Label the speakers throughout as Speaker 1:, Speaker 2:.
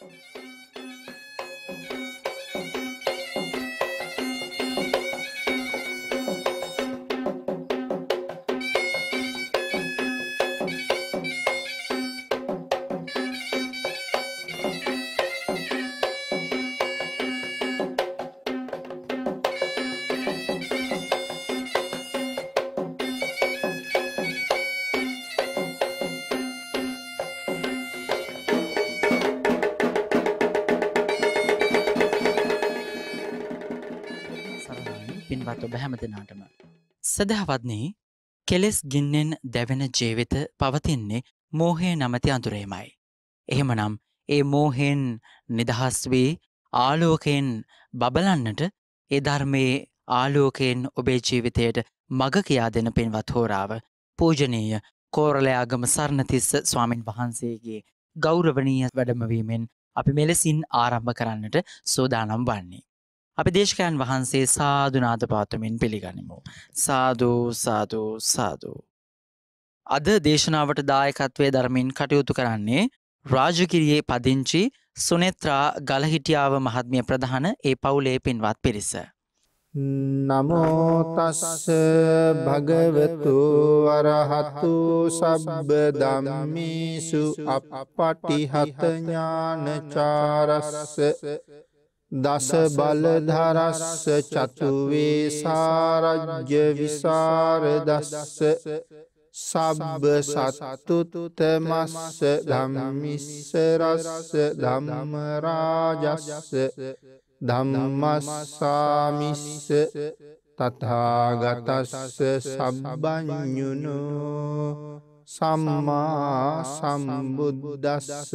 Speaker 1: Thank you. සුපිරිත් ඔබ හැම දෙනාටම. සදහවත්න්නේ කෙලෙස් ගින්නෙන් දැවෙන ජීවිත පවතින්නේ මෝහේ නමති අඳුරේමයි. එහෙමනම් ඒ මෝහෙන් නිදහස් වී ආලෝකයෙන් බබලන්නට ඒ ධර්මයේ ආලෝකයෙන් ඔබේ ජීවිතයට මග කියා දෙන පින්වත් හෝරාව පූජනීය කෝරලයාගම සරණතිස්ස ස්වාමින් වහන්සේගේ ගෞරවනීය වැඩමවීමෙන් අපි මෙලෙසින් ආරම්භ කරන්නට සෝදානම් වන්නේ.
Speaker 2: අපි දේශකයන් වහන්සේ සාධනාද පාතමින් පිළිගනිමු. සාධූ සාධූ සාධූ. අද දේශනාවට දායකත්වය ධර්මින් කටයුතු කරන්නේ රාජකිරයේ පදිංචි සුනෙත්‍රා ගලහිටියාව මහත්මිය ප්‍රධාන ඒ පවුලේ
Speaker 1: පින්වත් පිරිස.
Speaker 2: නමෝතස්ස භගවතු වරහතු සබ්බ දම්මිසු අප පටිහතඥානචාරස්ස දස බලධරස්ස චතුවේ සාරජ්‍ය විසාර දස්ස සබ්බ සත්තුතුතමස්ස ධම්මිස්සරස්ස ධම්මරාජස්ස ධම්මස්සාමිස්ස තතාගතස්ස සබබඥුණු සම්මා සම්බුද්දස්ස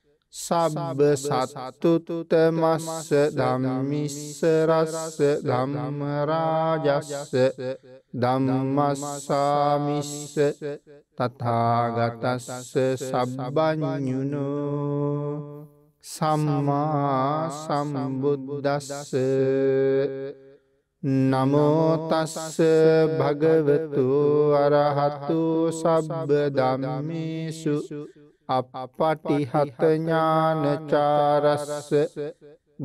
Speaker 2: සබ්බ සත්තුතුත මස්ස ධම්මිස්ස රස්ස ධම්මරාජස්ස ධම්මස්සාමිස්ස තථාගතස්ස සබ්බඥුනු සම්මා සම්බුද්දස්ස නමෝතස්ස භගවතු අරහතු සබ්බ දමමිසු අපටිහත ඥානචාරස්ස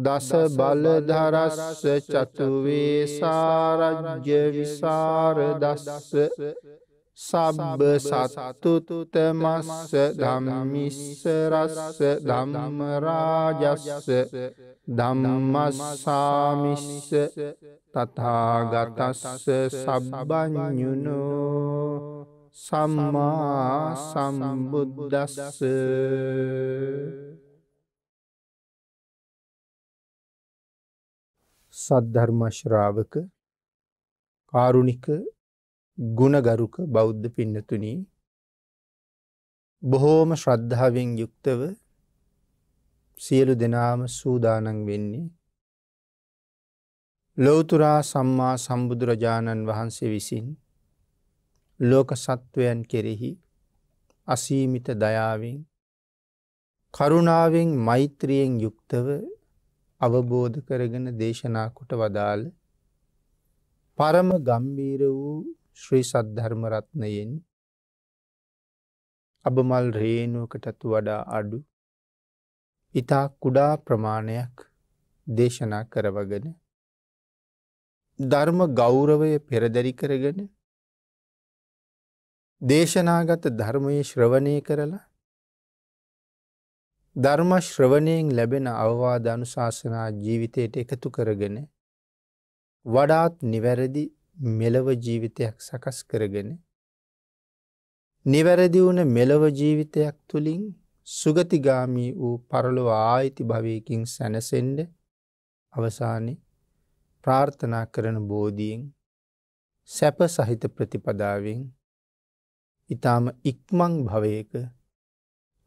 Speaker 2: දස බලධරස්ස චතුවේසාරජ්‍ය විසාරදස්ස සබ්බ සසතුතුතමස්ස ධම්මිස්සරස්ස ධම්මරාජස්ස ධම්මස්සාමිස්ස තතාගතස්ස සබ්බඥුනෝ සම්මා සම්බුද්දස්ස සද්ධර්මශ්‍රාවක කාරුණික ගුණගරුක බෞද්ධ පින්නතුනී බොහෝම ශ්‍රද්ධාවෙන් යුක්තව සියලු දෙනාම සූදානන් වෙන්නේ. ලෝතුරා සම්මා සම්බුදුරජාණන් වහන්සේ විසින් ලෝක සත්වයන් කෙරෙහි අසීමිත දයාවෙන් කරුණාවෙන් මෛත්‍රියෙන් යුක්තව අවබෝධ කරගෙන දේශනා කොට වදාළ පරම ගම්බීර වූ ශ්‍රී සද්ධර්මරත්නයෙන් අබමල් රේනුවකටත් වඩා අඩු ඉතා කුඩා ප්‍රමාණයක් දේශනා කරවගෙන ධර්ම ගෞරවය පෙරදරි කරගෙන දේශනාගත ධර්මයේ ශ්‍රවණය කරලා ධර්ම ශ්‍රවණයෙන් ලැබෙන අවවාද අනුශාසනා ජීවිතයට එකතු කරගෙන වඩාත් නිවැරදි මෙලව ජීවිතයක් සකස් කරගෙන නිවැරදි වුණ මෙලව ජීවිතයක් තුළින් සුගතිගාමී වූ පරලොව ආයිති භවයකින් සැනසෙන්ඩ අවසානි ප්‍රාර්ථනා කරන බෝධීෙන් සැප සහිත ප්‍රතිපදාවෙන් ඉතාම ඉක්මං භවයක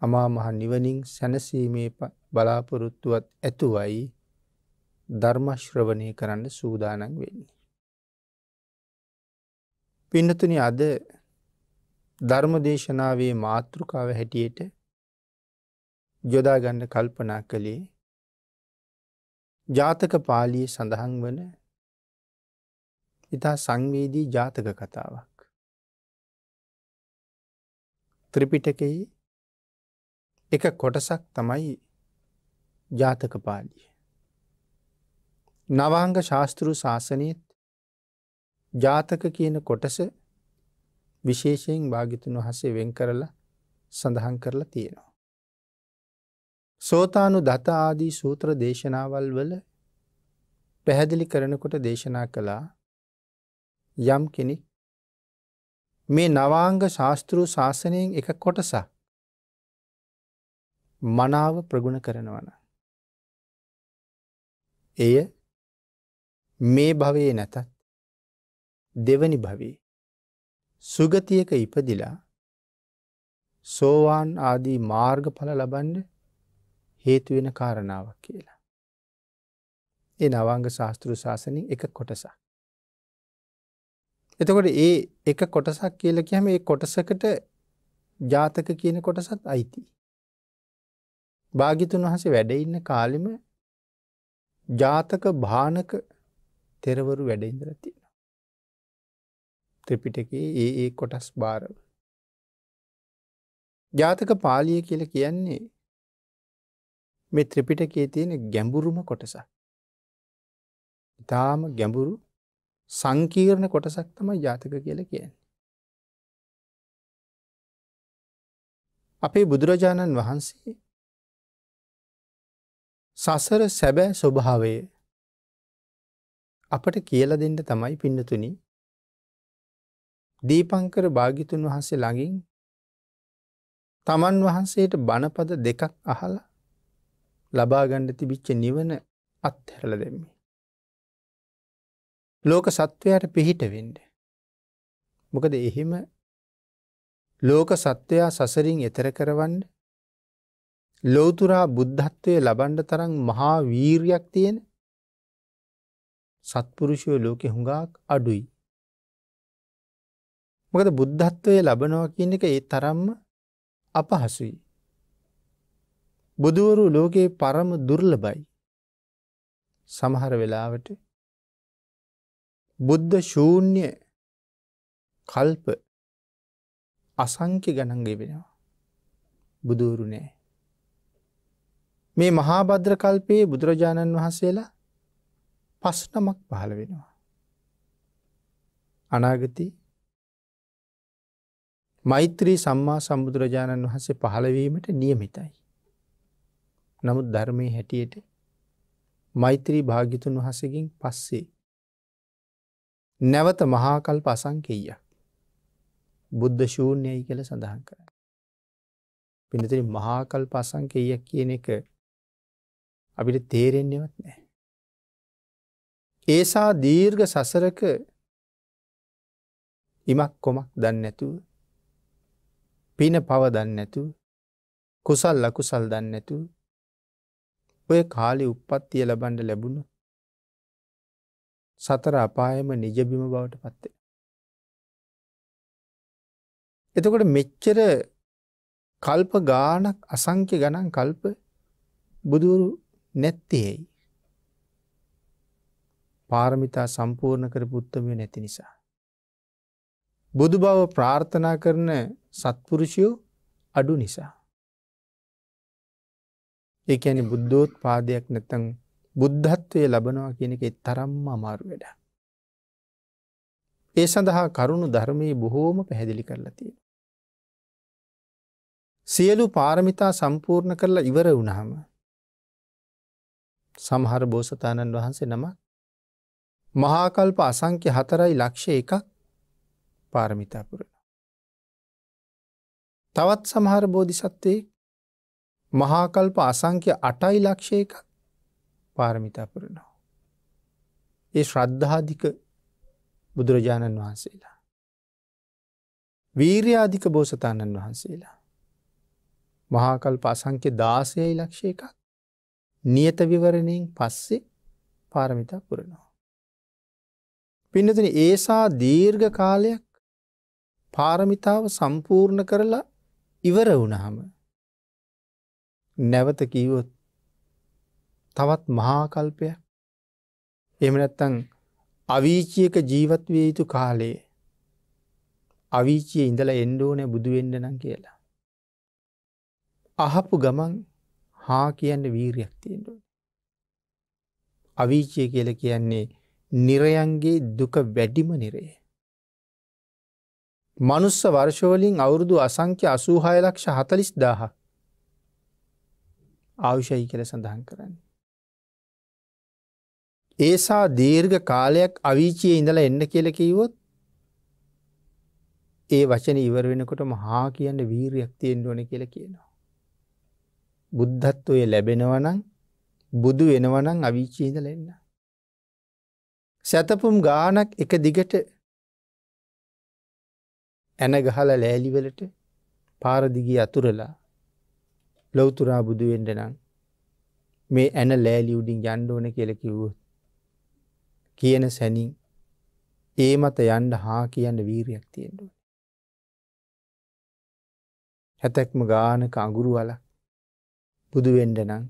Speaker 2: අමාමහ නිවනින් සැනසීමේ බලාපොරොත්තුවත් ඇතුවයි ධර්මශ්‍රවනය කරන්න සූදානන් වෙන්නේ. පින්නතුනි අද ධර්මදේශනාවේ මාතෘකාව හැටියට යොදාගන්න කල්පනා කළේ ජාතක පාලිය සඳහන් වන ඉතා සංවේදී ජාතක කතාවක්.
Speaker 1: ත්‍රිපිටකයේ
Speaker 2: එක කොටසක් තමයි ජාතක පාලිය. නවාංග ශාස්තෘ ශාසනයත් ජාතක කියන කොටස විශේෂයෙන් භාගිතුන් වහසේ වෙන් කරලා සඳහන් කරලා තියෙනවා. සෝතානු දත ආදී සූත්‍ර දේශනාවල් වල පැහැදිලි කරනකොට දේශනා කළා යම් කෙනෙක් මේ නවාංග ශාස්තෘූ ශාසනයෙන් එක කොටසක්.
Speaker 1: මනාව ප්‍රගුණ කරනවන. එය
Speaker 2: මේ භවයේ නැතත් දෙවනි භවී සුගතියක ඉපදිලා සෝවාන් ආදී මාර්ගඵල ලබන්ඩ හේතුවෙන කාරණාවක් කියලා. එ නවංග ශාස්තෘ ශාසනින් එක කොටසක්. එතකොට ඒ එක කොටසක් කියලා කියහම ඒ කොටසකට ජාතක කියන කොටසත් අයිති. භාගිතුන් වහසේ වැඩඉන්න කාලෙම ජාතක භානක තෙරවරු වැඩඉදර තියෙන. ත්‍රපිටක ඒ ඒ කොටස් භාරව. ජාතක පාලිය කියල කියන්නේ මේ ත්‍රපිටකේ තියෙන ගැඹුරුම කොටසක්. ඉතාම ගැඹුරු සංකීර්ණ කොටසක් තමයි ජාතක කියල කියන්නේ.
Speaker 1: අපේ බුදුරජාණන් වහන්සේ සසර සැබෑ ස්වභාවය
Speaker 2: අපට කියල දෙන්න තමයි පින්නතුනි දීපංකර භාගිතුන් වහන්සේ ළඟින් තමන් වහන්සේට බණපද දෙකක් අහලා ලබාගණ්ඩ තිබිච්ච නිවන අත්හැරල දෙන්නේ. ලෝක සත්වයට පිහිට වෙන්ඩ. මොකද එහෙම ලෝක සත්වයා සසරින් එතර කරවන්න ලෝතුරා බුද්ධත්වය ලබන්ඩ තරන් මහා වීර්යක් තියෙන සත්පුරුෂය ලෝකෙ හුඟක් අඩුයි. මොකද බුද්ධත්වය ලබනවා කියන එක ඒ තරම්ම අපහසුයි. බුදුවරු ලෝකයේ පරම දුර්ලබයි. සමහර වෙලාවට බුද්ධ ශූන්‍ය කල්ප අසංක්‍ය ගණන්ගෙවෙනවා. බුදුවරු නෑ. මේ මහාබද්‍ර කල්පයේ බුදුරජාණන් වහන්සේලා පස්නමක් පහළ වෙනවා. අනාගති මෛත්‍රී සම්මා සම්බුදුරජාණන් වහන්සේ පහළවීමට නියමිතයි. නමුත් ධර්මය හැටියට මෛත්‍රී භාගිතුන් වහසකින් පස්සේ නැවත මහාකල් පසංකෙය. බුද්ධ ශූන්‍යයි කියල සඳහන් කර. පිනතිරි මහාකල් පසංකෙයක් කියන එක අපිට තේරෙන්නෙවත් නෑ. ඒසා දීර්ඝ සසරක ඉමක් කොමක් දන්නැතුව පින පව දන්නැතු කුසල් ලකුසල් දන්නැතු ඔය කාලි උපත්තිය ලබන්ඩ ලැබුණු සතර අපායම නිජබිම බවට පත්වේ. එතකොට මෙච්චර කල්ප ගානක් අසංක්‍ය ගණන් කල්ප බුදුරු නැත්තියෙයි. පාරමිතා සම්පූර්ණ කර පුත්තමය නැති නිසා. බුදු බව ප්‍රාර්ථනා කරන සත්පුරුෂයෝ අඩු නිසා. ඒ ඇනි බුද්ධෝත් පාදයක් නැතන් බුද්ධත්වය ලබනවා කියන එක තරම්ම අමාරු වැඩ. ඒ සඳහා කරුණු ධර්මයේ බොහෝම පැහැදිලි කරලා තියෙන. සියලු පාරමිතා සම්පූර්ණ කරලා ඉවර වුණහම සමහර බෝසතාණන් වහන්සේ නම මහාකල්ප අසංක්‍ය හතරයි ලක්ෂ එකක් පාරමිතාපුරණ. තවත් සමහර බෝධිසත්වයේ මහාකල්ප අසංක්‍ය අටයි ලක්ෂය එකක් පාරමිතා පුරනවා. ඒ ශ්‍රද්ධාධික බුදුරජාණන් වහන්සේලා. වීරයාධික බෝසතාණන් වහන්සේලා. මහාකල් පසංක්‍ය දාසයයි ලක්ෂය එකක් නියත විවරණයෙන් පස්සේ පාරමිතා පුරනවා. පින්නතන ඒසා දීර්ඝ කාලයක් පාරමිතාව සම්පූර්ණ කරලා ඉවර වුණහම නැවත කීවොත් තවත් මහාකල්පය එමනැත්තං අවීචියක ජීවත්විය යුතු කාලයේ අවීචිය ඉඳල එන්ඩෝනය බුදුවෙන්ඩනම් කියලා. අහපු ගමන් හා කියන්න වීරයක් තියෙන්ඩ. අවීචිය කියල කියන්නේ නිරයන්ගේ දුක වැඩිම නිරේ. මනුස්ස වර්ෂෝලින් අවුරුදු අසංක්‍ය අසූහයලක්ෂ හතලිස් දාහ ආවුෂයි කළ සඳහන් කරන්නේ. ඒසා දීර්ඝ කාලයක් අවිචයේ ඉඳලා එන්න කියලකිවොත් ඒ වචන ඉවර වෙනකොට මහා කියන්න වීරයක් තියෙන් ඕන කියල කියනවා. බුද්ධත්වය ලැබෙනවනං බුදු වෙනවනං අවිචීද ලෙන්න. සැතපුම් ගානක් එක දිගට ඇන ගහල ලෑලිවලට පාරදිගී අතුරලා ලොවතුරා බුදුුවෙන්ඩනම් මේ ඇන ලෑලි උඩින් යන්ඩෝන කියලකිවූත් කියන සැනින් ඒ මත යන්ඩ හා කියන්න වීරයක් තියෙන්ඩුව. හැතැක්ම ගානක අඟුරු වල බුදුවෙන්ඩනම්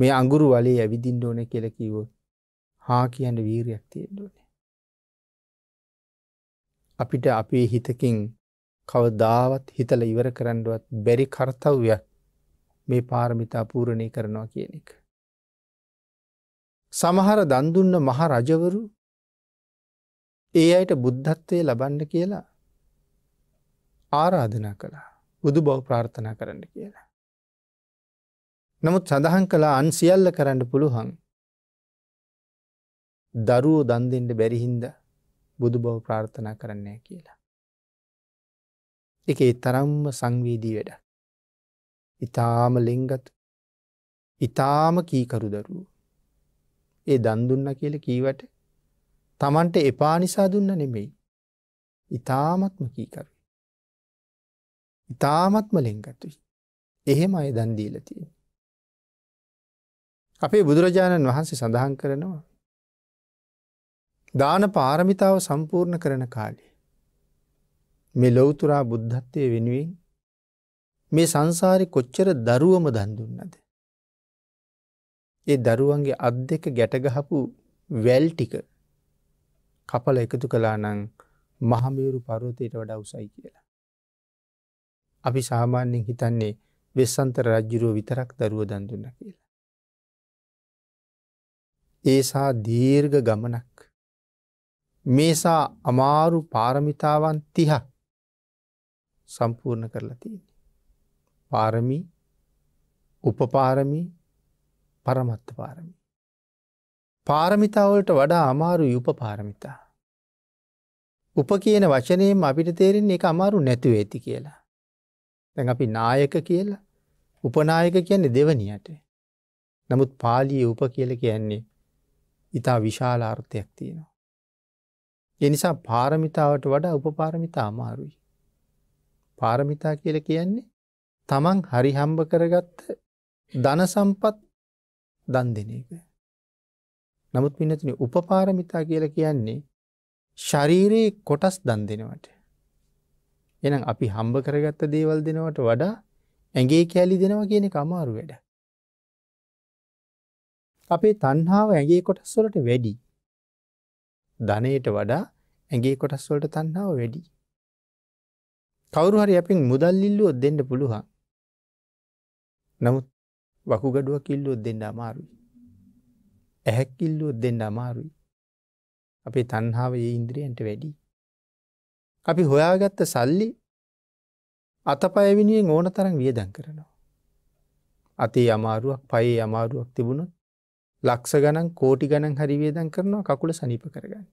Speaker 2: මේ අඟුරු වලේ ඇවිදිින් ඕන කෙලකිවෝ හා කියන්න වීරයක් තියෙන්ඩුවනේ. අපිට අපේ හිතකින් කවදාවත් හිතල ඉවර කරන්නුවත් බැරි කර්තව්යක් මේ පාරමිතා පූරණය කරනවා කියන එක. සමහර දන්දුන්න මහ රජවරු ඒ අයට බුද්ධත්වය ලබන්න කියලා ආරාධනා කළා බුදු බව ප්‍රාර්ථනා කරන්න කියලා. නමුත් සඳහන් කලා අන්සිියල්ල කරන්න පුළුවන් දරුවෝ දන්දෙන්ට බැරිහින්ද බුදු බව ප්‍රාර්ථනා කරන්නේ කියලා. එක තරම්ම සංවීදී වැඩ. ඉතාම ලෙංගත් ඉතාම කීකරු දරුවෝ. ඒ දන් දුන්න කියල කීවට තමන්ට එපා නිසා දුන්න නෙමෙයි. ඉතාමත්ම කීකරුයි. ඉතාමත්ම ලෙංගතුයි. එහෙම අය දන්දීල තියෙන. අපේ බුදුරජාණන් වහන්සේ සඳහන් කරනවා. දාන පාරමිතාව සම්පූර්ණ කරන කාලේ. මේ ලොවතුරා බුද්ධත්වය වෙනුවෙන් මේ සංසාරි කොච්චර දරුවම දන්දුන්නද. ඒ දරුවන්ගේ අත් දෙක ගැටගහපු වැල් ටික කපල එකතු කලා නං මහමේරු පරෝතයට වඩා උසයි කියලා. අපි සාමාන්‍යෙන් හිතන්නේ වෙස්සන්තර රජ්ජුරුව විතරක් දරුව දන්දුන්න කියලා. ඒසා දීර්ඝ ගමනක් මේසා අමාරු පාරමිතාවන් තිහ සම්පූර්ණ කරලා තියන්නේ. පාරමී උපපාරමී පරමත්ත පාරමි. පාරමිතාවලට වඩා අමාරු යුප පාරමිතා. උප කියන වචනයෙන් අපිට තේරෙන්නේ එක අමාරු නැතුව ඇති කියලා. තැන් අපි නායක කියලා උපනායක කියන්නේ දෙවනියට. නමුත් පාලිය උප කියල කියන්නේ ඉතා විශාල අර්ථයක් තියෙනවා. එනිසා පාරමිතාවට වඩා උපපාරමිතා අමාරුයි. පාරමිතා කියල කියන්නේ තමන් හරිහම්බ කරගත්ත ධනසම්පත් දන් දෙන එක. නමුත් පින්නතින උපපාරමිතා කියල කියන්නේ ශරීරයේ කොටස් දන් දෙනවට. එනම් අපි හම්බ කරගත්ත දේවල් දෙනවට වඩා ඇගේ කෑලි දෙනවා කියන කමාරු වැඩ. අපේ තන්හාාව ඇගේ කොටස්වලට වැඩි. ධනයට වඩා ඇගේ කොටස්වලට තන්නාව වැඩි. කවරු හරි අපින් මුදල්ලිල්ලුවොත් දෙන්න පුළුවන්. නමුත් වකුගඩුව කිල්ලුවොත් දෙන්න අමාරුයි. ඇහැක්කිල්ලුවොත් දෙන්න අමාරුයි. අපේ තන්හාාව ඒ ඉන්ද්‍රියන්ට වැඩි. අපි හොයාගත්ත සල්ලි අතපයවිනිියෙන් ඕන තරම් වියදන් කරනවා. අතේ අමාරුවක් පයේ අමාරුවක් තිබුණොත් ලක්ෂ ගණන් කෝටි ගණන් හරිවේදන් කරනවා කකුල සනිප කරගන්න.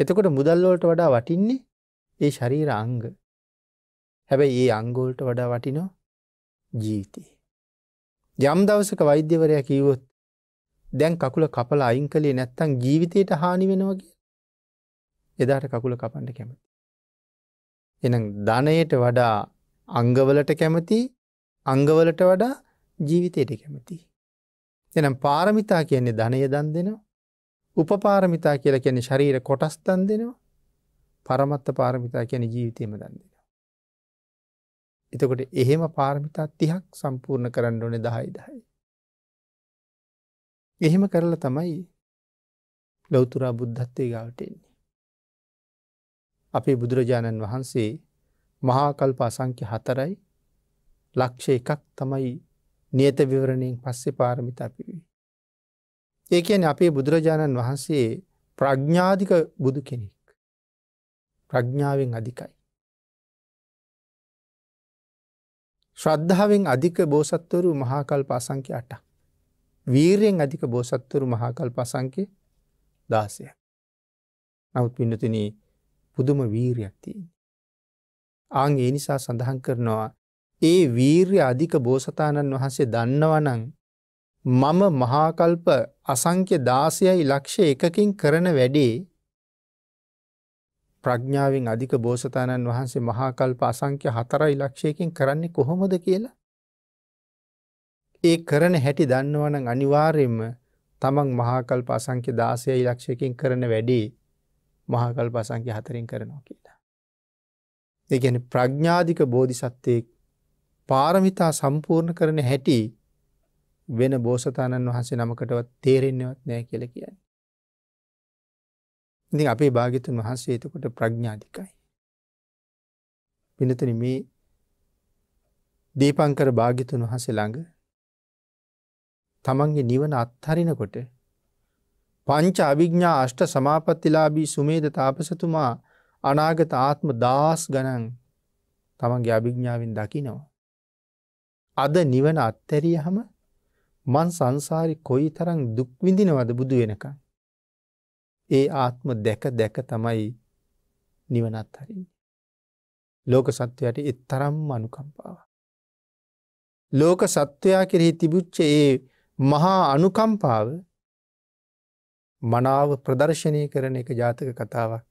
Speaker 2: එතකොට මුදල්ලෝලට වඩා වටින්නේ ඒ ශරීර අංග හැබැයි ඒ අංගෝල්ට වඩා වටිනෝ ජීවිතයේ. යම් දවසක වෛද්‍යවරයා කීවොත් දැන් කකුල කපල අයින් කළේ නැත්තං ජීවිතයට හානි වෙනවගේ එදාට කකුල කපන්න කැමති. එනම් ධනයට වඩා අංගවලට කැමති අංගවලට වඩා ජීවිතයට කැමති. එනම් පාරමිතා කියන්නේ ධනය දන් දෙනවා උපපාරමිතා කියලා කියන්නේ ශරීර කොටස් දන් දෙනවා පරමත්ත පාරමිතා කියන ජීවිතයම දන් දෙෙන. එතකොට එහෙම පාර්මිතා තිහක් සම්පූර්ණ කරන්න ඕනෙ දහයි දහයි. එහෙම කරලා තමයි ලොවතුරා බුද්ධත්තේ ගාවටෙන්නේ. අපේ බුදුරජාණන් වහන්සේ මහාකල්ප අසංක්‍ය හතරයි ලක්ෂ එකක් තමයි නියත විවරණයෙන් පස්සේ පාරමිතා පිවී. ඒ කියන අපේ බුදුරජාණන් වහන්සේ ප්‍රඥාධික බුදු කෙනෙක්. ප්‍රඥාවෙන් අධිකයි. ශ්‍රද්ධාවෙන් අධික බෝසත්වරු මහාකල් පාසංකි අට. වීරයෙන් අධික බෝසත්වරු මහාකල් පසංකි දාසය. නවත් පින්නතින පුදුම වීරයක්තිී. ආං ඒ නිසා සඳහන් කරනවා ඒ වීර්ය අධික බෝසතාණන් වහන්සේ දන්නවනං මම මහාකල්ප අසංක්‍ය දාසයයි ලක්ෂ එකකින් කරන වැඩේ ප්‍රඥාවෙන් අධික බෝසතාණන් වහන්සේ මහාකල්ප අසංක්‍ය හතරයි ලක්ෂයකින් කරන්නේ කොහොමද කියලා. ඒ කරන හැටි දන්නවනං අනිවාර්යෙන්ම තමන් මහාකල්ප අසංක්‍ය දාසයයි ලක්ෂයකින් කරන වැඩේ මහාකල්ප අසංක්‍ය හතරින් කරනවා කියලා. දෙගැන ප්‍රඥාධික බෝධිසත්වයෙක් පාරමිතා සම්පූර්ණ කරන හැටි වෙන බෝසතාණන් වහන්සේ නමකටවත් තේරෙන්නවත් නෑ කියල කියන්නේ. ඉති අපේ භාගිතුන් වහන්සේ එතකොට ප්‍රඥාධිකයි. පිනතන මේ දීපංකර භාගිතුන් වහසේ ළඟ තමන්ගේ නිවන අත්හරිනකොට පංච අවිග්ඥා අෂ්ට සමාපත්තිලාබී සුමේද තාපසතුමා අනාගත ආත්ම දාස් ගණන් තමන්ගේ අභිග්ඥාවෙන් දකිනවා. අද නිවන අත්තැරිය හම මන් සංසාරි කොයි තරං දුක්විඳිනවද බුදු වෙනකං. ඒ ආත්ම දැක දැක තමයි නිවනත් හරින්නේ. ලෝක සත්වයට එත් තරම් අනුකම්පාව. ලෝක සත්වයා කෙරෙහි තිබුච්ච ඒ මහා අනුකම්පාව මනාව ප්‍රදර්ශනය කරන එක ජාතක කතාවක්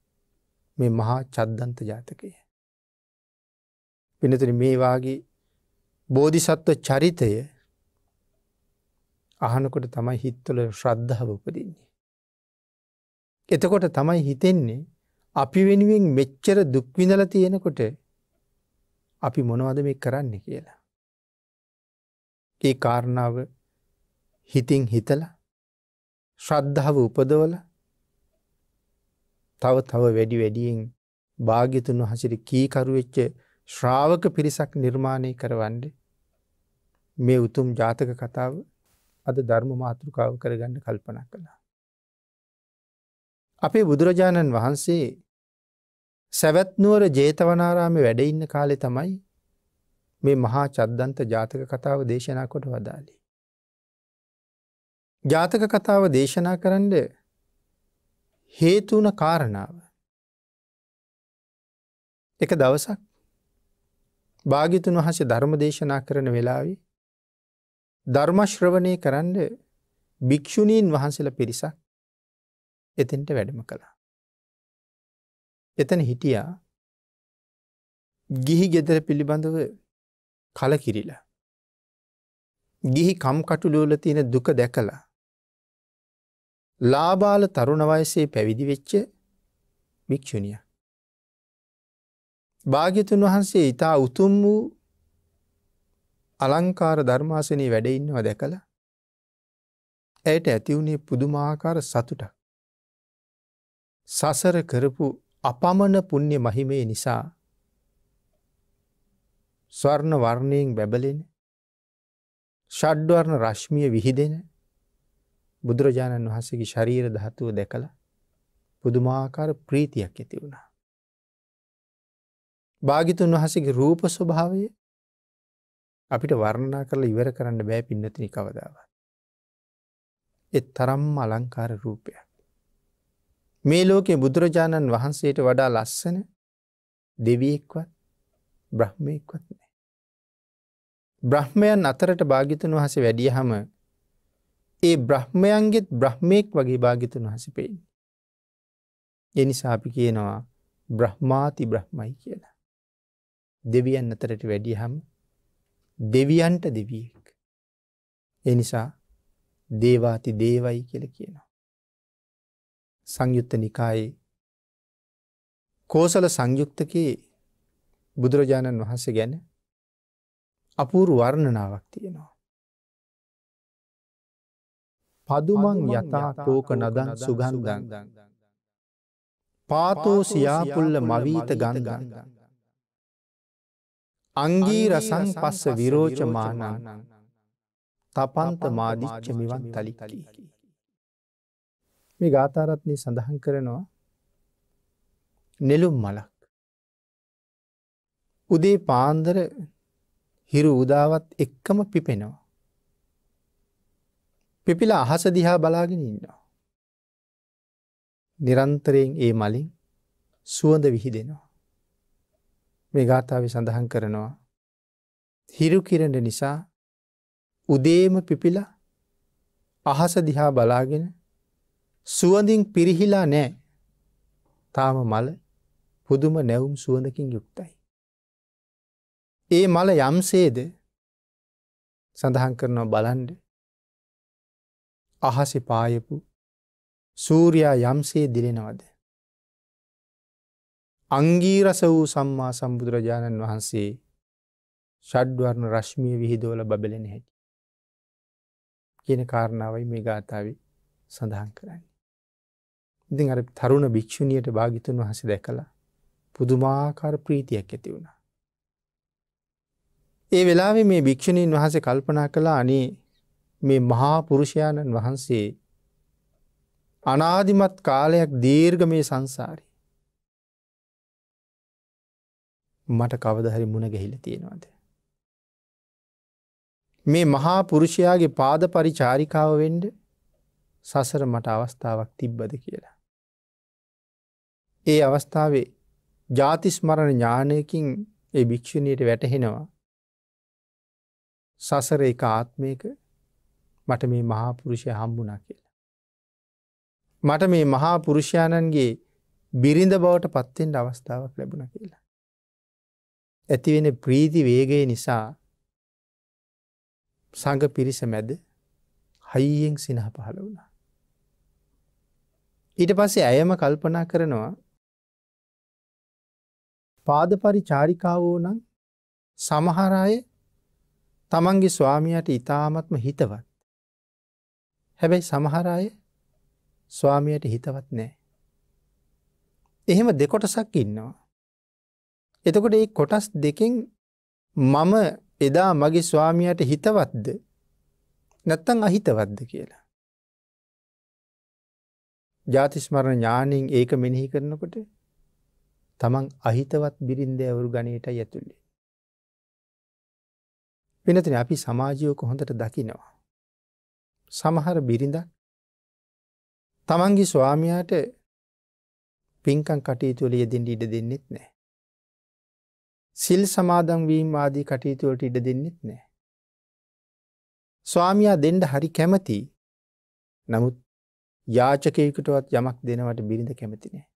Speaker 2: මේ මහා චද්දන්ත ජාතකය. පිනතුන මේවාගේ බෝධිසත්ව චරිතය අහනකොට තමයි හිත්තොල ශ්‍රද්ධාව උපදින්නේ. එතකොට තමයි හිතෙන්නේ අපි වෙනුවෙන් මෙච්චර දුක්විඳල තියෙනකොට අපි මොනවද මේ කරන්න කියලා. ඒ කාරණාව හිතින් හිතල ශ්‍රද්ධාව උපදවල තව තව වැඩි වැඩියෙන් භාග්‍යතුන් වහසිරි කීකරුවෙච්ච ශ්‍රාවක පිරිසක් නිර්මාණය කරවන්ඩ මේ උතුම් ජාතක කතාව අද ධර්ම මාතෘකාව කරගන්න කල්පන කළා. අපේ බුදුරජාණන් වහන්සේ සැවැත්නුවර ජේතවනාරාමි වැඩඉන්න කාලෙ තමයි මේ මහා චද්දන්ත ජාතක කතාව දේශනා කොට වදාලි. ජාතක කතාව දේශනා කරන්න හේතුවන කාරණාව. එක දවසක් භාගිතුන් වහස ධර්ම දේශනා කරන වෙලාවි ධර්මශ්‍රවණය කරන්න භික්‍ෂුණීන් වහන්සල
Speaker 1: පිරිසක් එතෙන්ට වැඩම කළා. එතන හිටියා ගිහි ගෙදර පිළිබඳව කලකිරිලා.
Speaker 2: ගිහි කම්කටුලෝල තියෙන දුක දැකලා. ලාබාල තරුණවයසේ පැවිදි වෙච්ච භික්‍ෂුණිය. භාග්‍යතුන් වහන්සේ ඉතා උතුම් වූ අලංකාර ධර්මාසනී වැඩඉන්නවා දැකළ ඇයට ඇතිවුණේ පුදුමාකාර සතුටක්. සසර කරපු අපමණ පුුණ්්‍ය මහිමේ නිසා ස්වර්ණ වර්ණයෙන් බැබලෙන ෂඩ්වර්ණ රශ්මිය විහිදෙන බුදුරජාණන් වහන්සේගේ ශරීර දහතුව දැකළ පුදුමාකාර ප්‍රීතියක් ඇති වුණා. භාගිතුන් වහසගේ රූප ස්වභාවය අපිට වර්ණනා කරලා ඉවර කරන්න බෑ පින්නතිනි කවදාව. එත් තරම් අලංකාර රූපයක්. මේ ලෝකේ බුදුරජාණන් වහන්සේට වඩා ලස්සන දෙවියෙක්වත් බ්‍රහ්මයෙක්වත් නෑ. බ්‍රහ්මයන් අතරට භාගිතන් වහස වැඩියහම ඒ බ්‍රහ්මයන්ගෙත් බ්‍රහ්මයෙක් වගේ භාගිතන් වහස පෙයි. එනිසා අපි කියනවා බ්‍රහ්මාති බ්‍රහ්මයි කියලා. දෙවියන් අතරට වැඩියහම දෙවියන්ට දෙවියෙක්. එනිසා දේවාති දේවයි කියල කියනවා. සංයුත්ත නිකායේ කෝසල සංයුක්තකයේ බුදුරජාණන් වහන්සේ ගැන අපූරු වර්ණනාවක් තියෙනවා. පදුමං යතා තෝක නදන් සුගන්දන් පාතෝ සියාපුල්ල මවීත ගන්ගන් අංගී රසන් පස්ස විරෝචමානන් තපන්ත මාදිච්ච මෙවන් තලිකලී. මේ ගාථාරත්නය සඳහන් කරනවා නෙලුම් මලක්. උදේ පාන්දර හිරු උදාවත් එක්කම පිපෙනවා. පිපිල අහස දිහා බලාගෙන ඉන්නවා. නිරන්තරයෙන් ඒ මලින් සුවඳ විහිදෙනවා. මේ ගාථාව සඳහන් කරනවා. හිරු කිරට නිසා උදේම පිපිලා අහස දිහා බලාගෙන සුවඳින් පිරිහිලා නෑ තාම මල පුදුම නැවුම් සුවඳකින් යුක්තයි. ඒ මල යම්සේද
Speaker 1: සඳහන් කරනවා බලන්ඩ අහසි පායපු
Speaker 2: සූරයා යම්සේ දිලෙනවද. අංගීරස වූ සම්මා සම්බුදුරජාණන් වහන්සේ ෂඩ්වර්ණ රශ්මිය විහිදෝල බබලෙන හැටි. කියන කාරණාවයි මේ ගාථාව සඳහන් කරන්න. ඉතින් අර තරුණ භික්‍ෂුණියට භාගිතුන් වහස දැකලා පුදුමාකාර ප්‍රීතියක් ඇති වුණා. ඒ වෙලාවේ මේ භික්‍ෂණීන් වහස කල්පනා කළා අනේ මේ මහා පුරුෂයාණන් වහන්සේ අනාධිමත් කාලයක් දීර්ග මේ සංසාරි. මට කවදහරි මුණ ගැහිල තියෙනවාද. මේ මහා පුරුෂයාගේ පාද පරිචාරිකාව වෙන්ඩ සසර මට අවස්ථාවක් තිබ්බද කියලා. ඒ අවස්ථාවේ ජාතිස්මරණ ඥානයකින් ඒ භික්‍ෂණයට වැටහෙනවා. සසර එක ආත්මයක මට මේ මහාපුරුෂය හම්බුනා කියලා. මට මේ මහාපුරුෂයාණන්ගේ බිරිඳ බවට පත්තෙන්ට අවස්ථාවක් ලැබුණ කියලා. ඇතිවෙන ප්‍රීති වේගය නිසා සඟ පිරිස මැද හයියෙන් සිනහ පහළ වුණා. ඊට පස්සේ ඇයම කල්පනා කරනවා පාදපරිචාරිකාවෝ නම් සමහර අය තමන්ගේ ස්වාමියයට ඉතාමත්ම හිතවත්. හැබැයි සමහර අය ස්වාමියයට හිතවත් නෑ. එහෙම දෙකොටසක් ඉන්නවා. එතකොට ඒ කොටස් දෙකෙන් මම එදා මගේ ස්වාමියයට හිතවත්ද නැත්තං අහිතවත්ද කියලා. ජාතිස්මරණ ඥානීෙන් ඒක මෙනෙහි කරනකොට තමන් අහිතවත් බිරින්ද ඇවරු ගණයට ඇතුළේ. වෙනතින අපි සමාජයෝක හොඳට දකිනවා. සමහර බිරිඳ තමන්ගේ ස්වාමයාට පින්කන් කටයුතුවල යෙදෙන්ට ඉඩ දෙන්නෙත් නෑ. සිල් සමාදංවීම් ආදී කටයුතුවලට ඉඩ දෙන්නෙත් නෑ. ස්වාමයා දෙන්ඩ හරි කැමති නමුත් යාචකයකුටවත් යමක් දෙනවට බිරිඳ කැමති නෑ.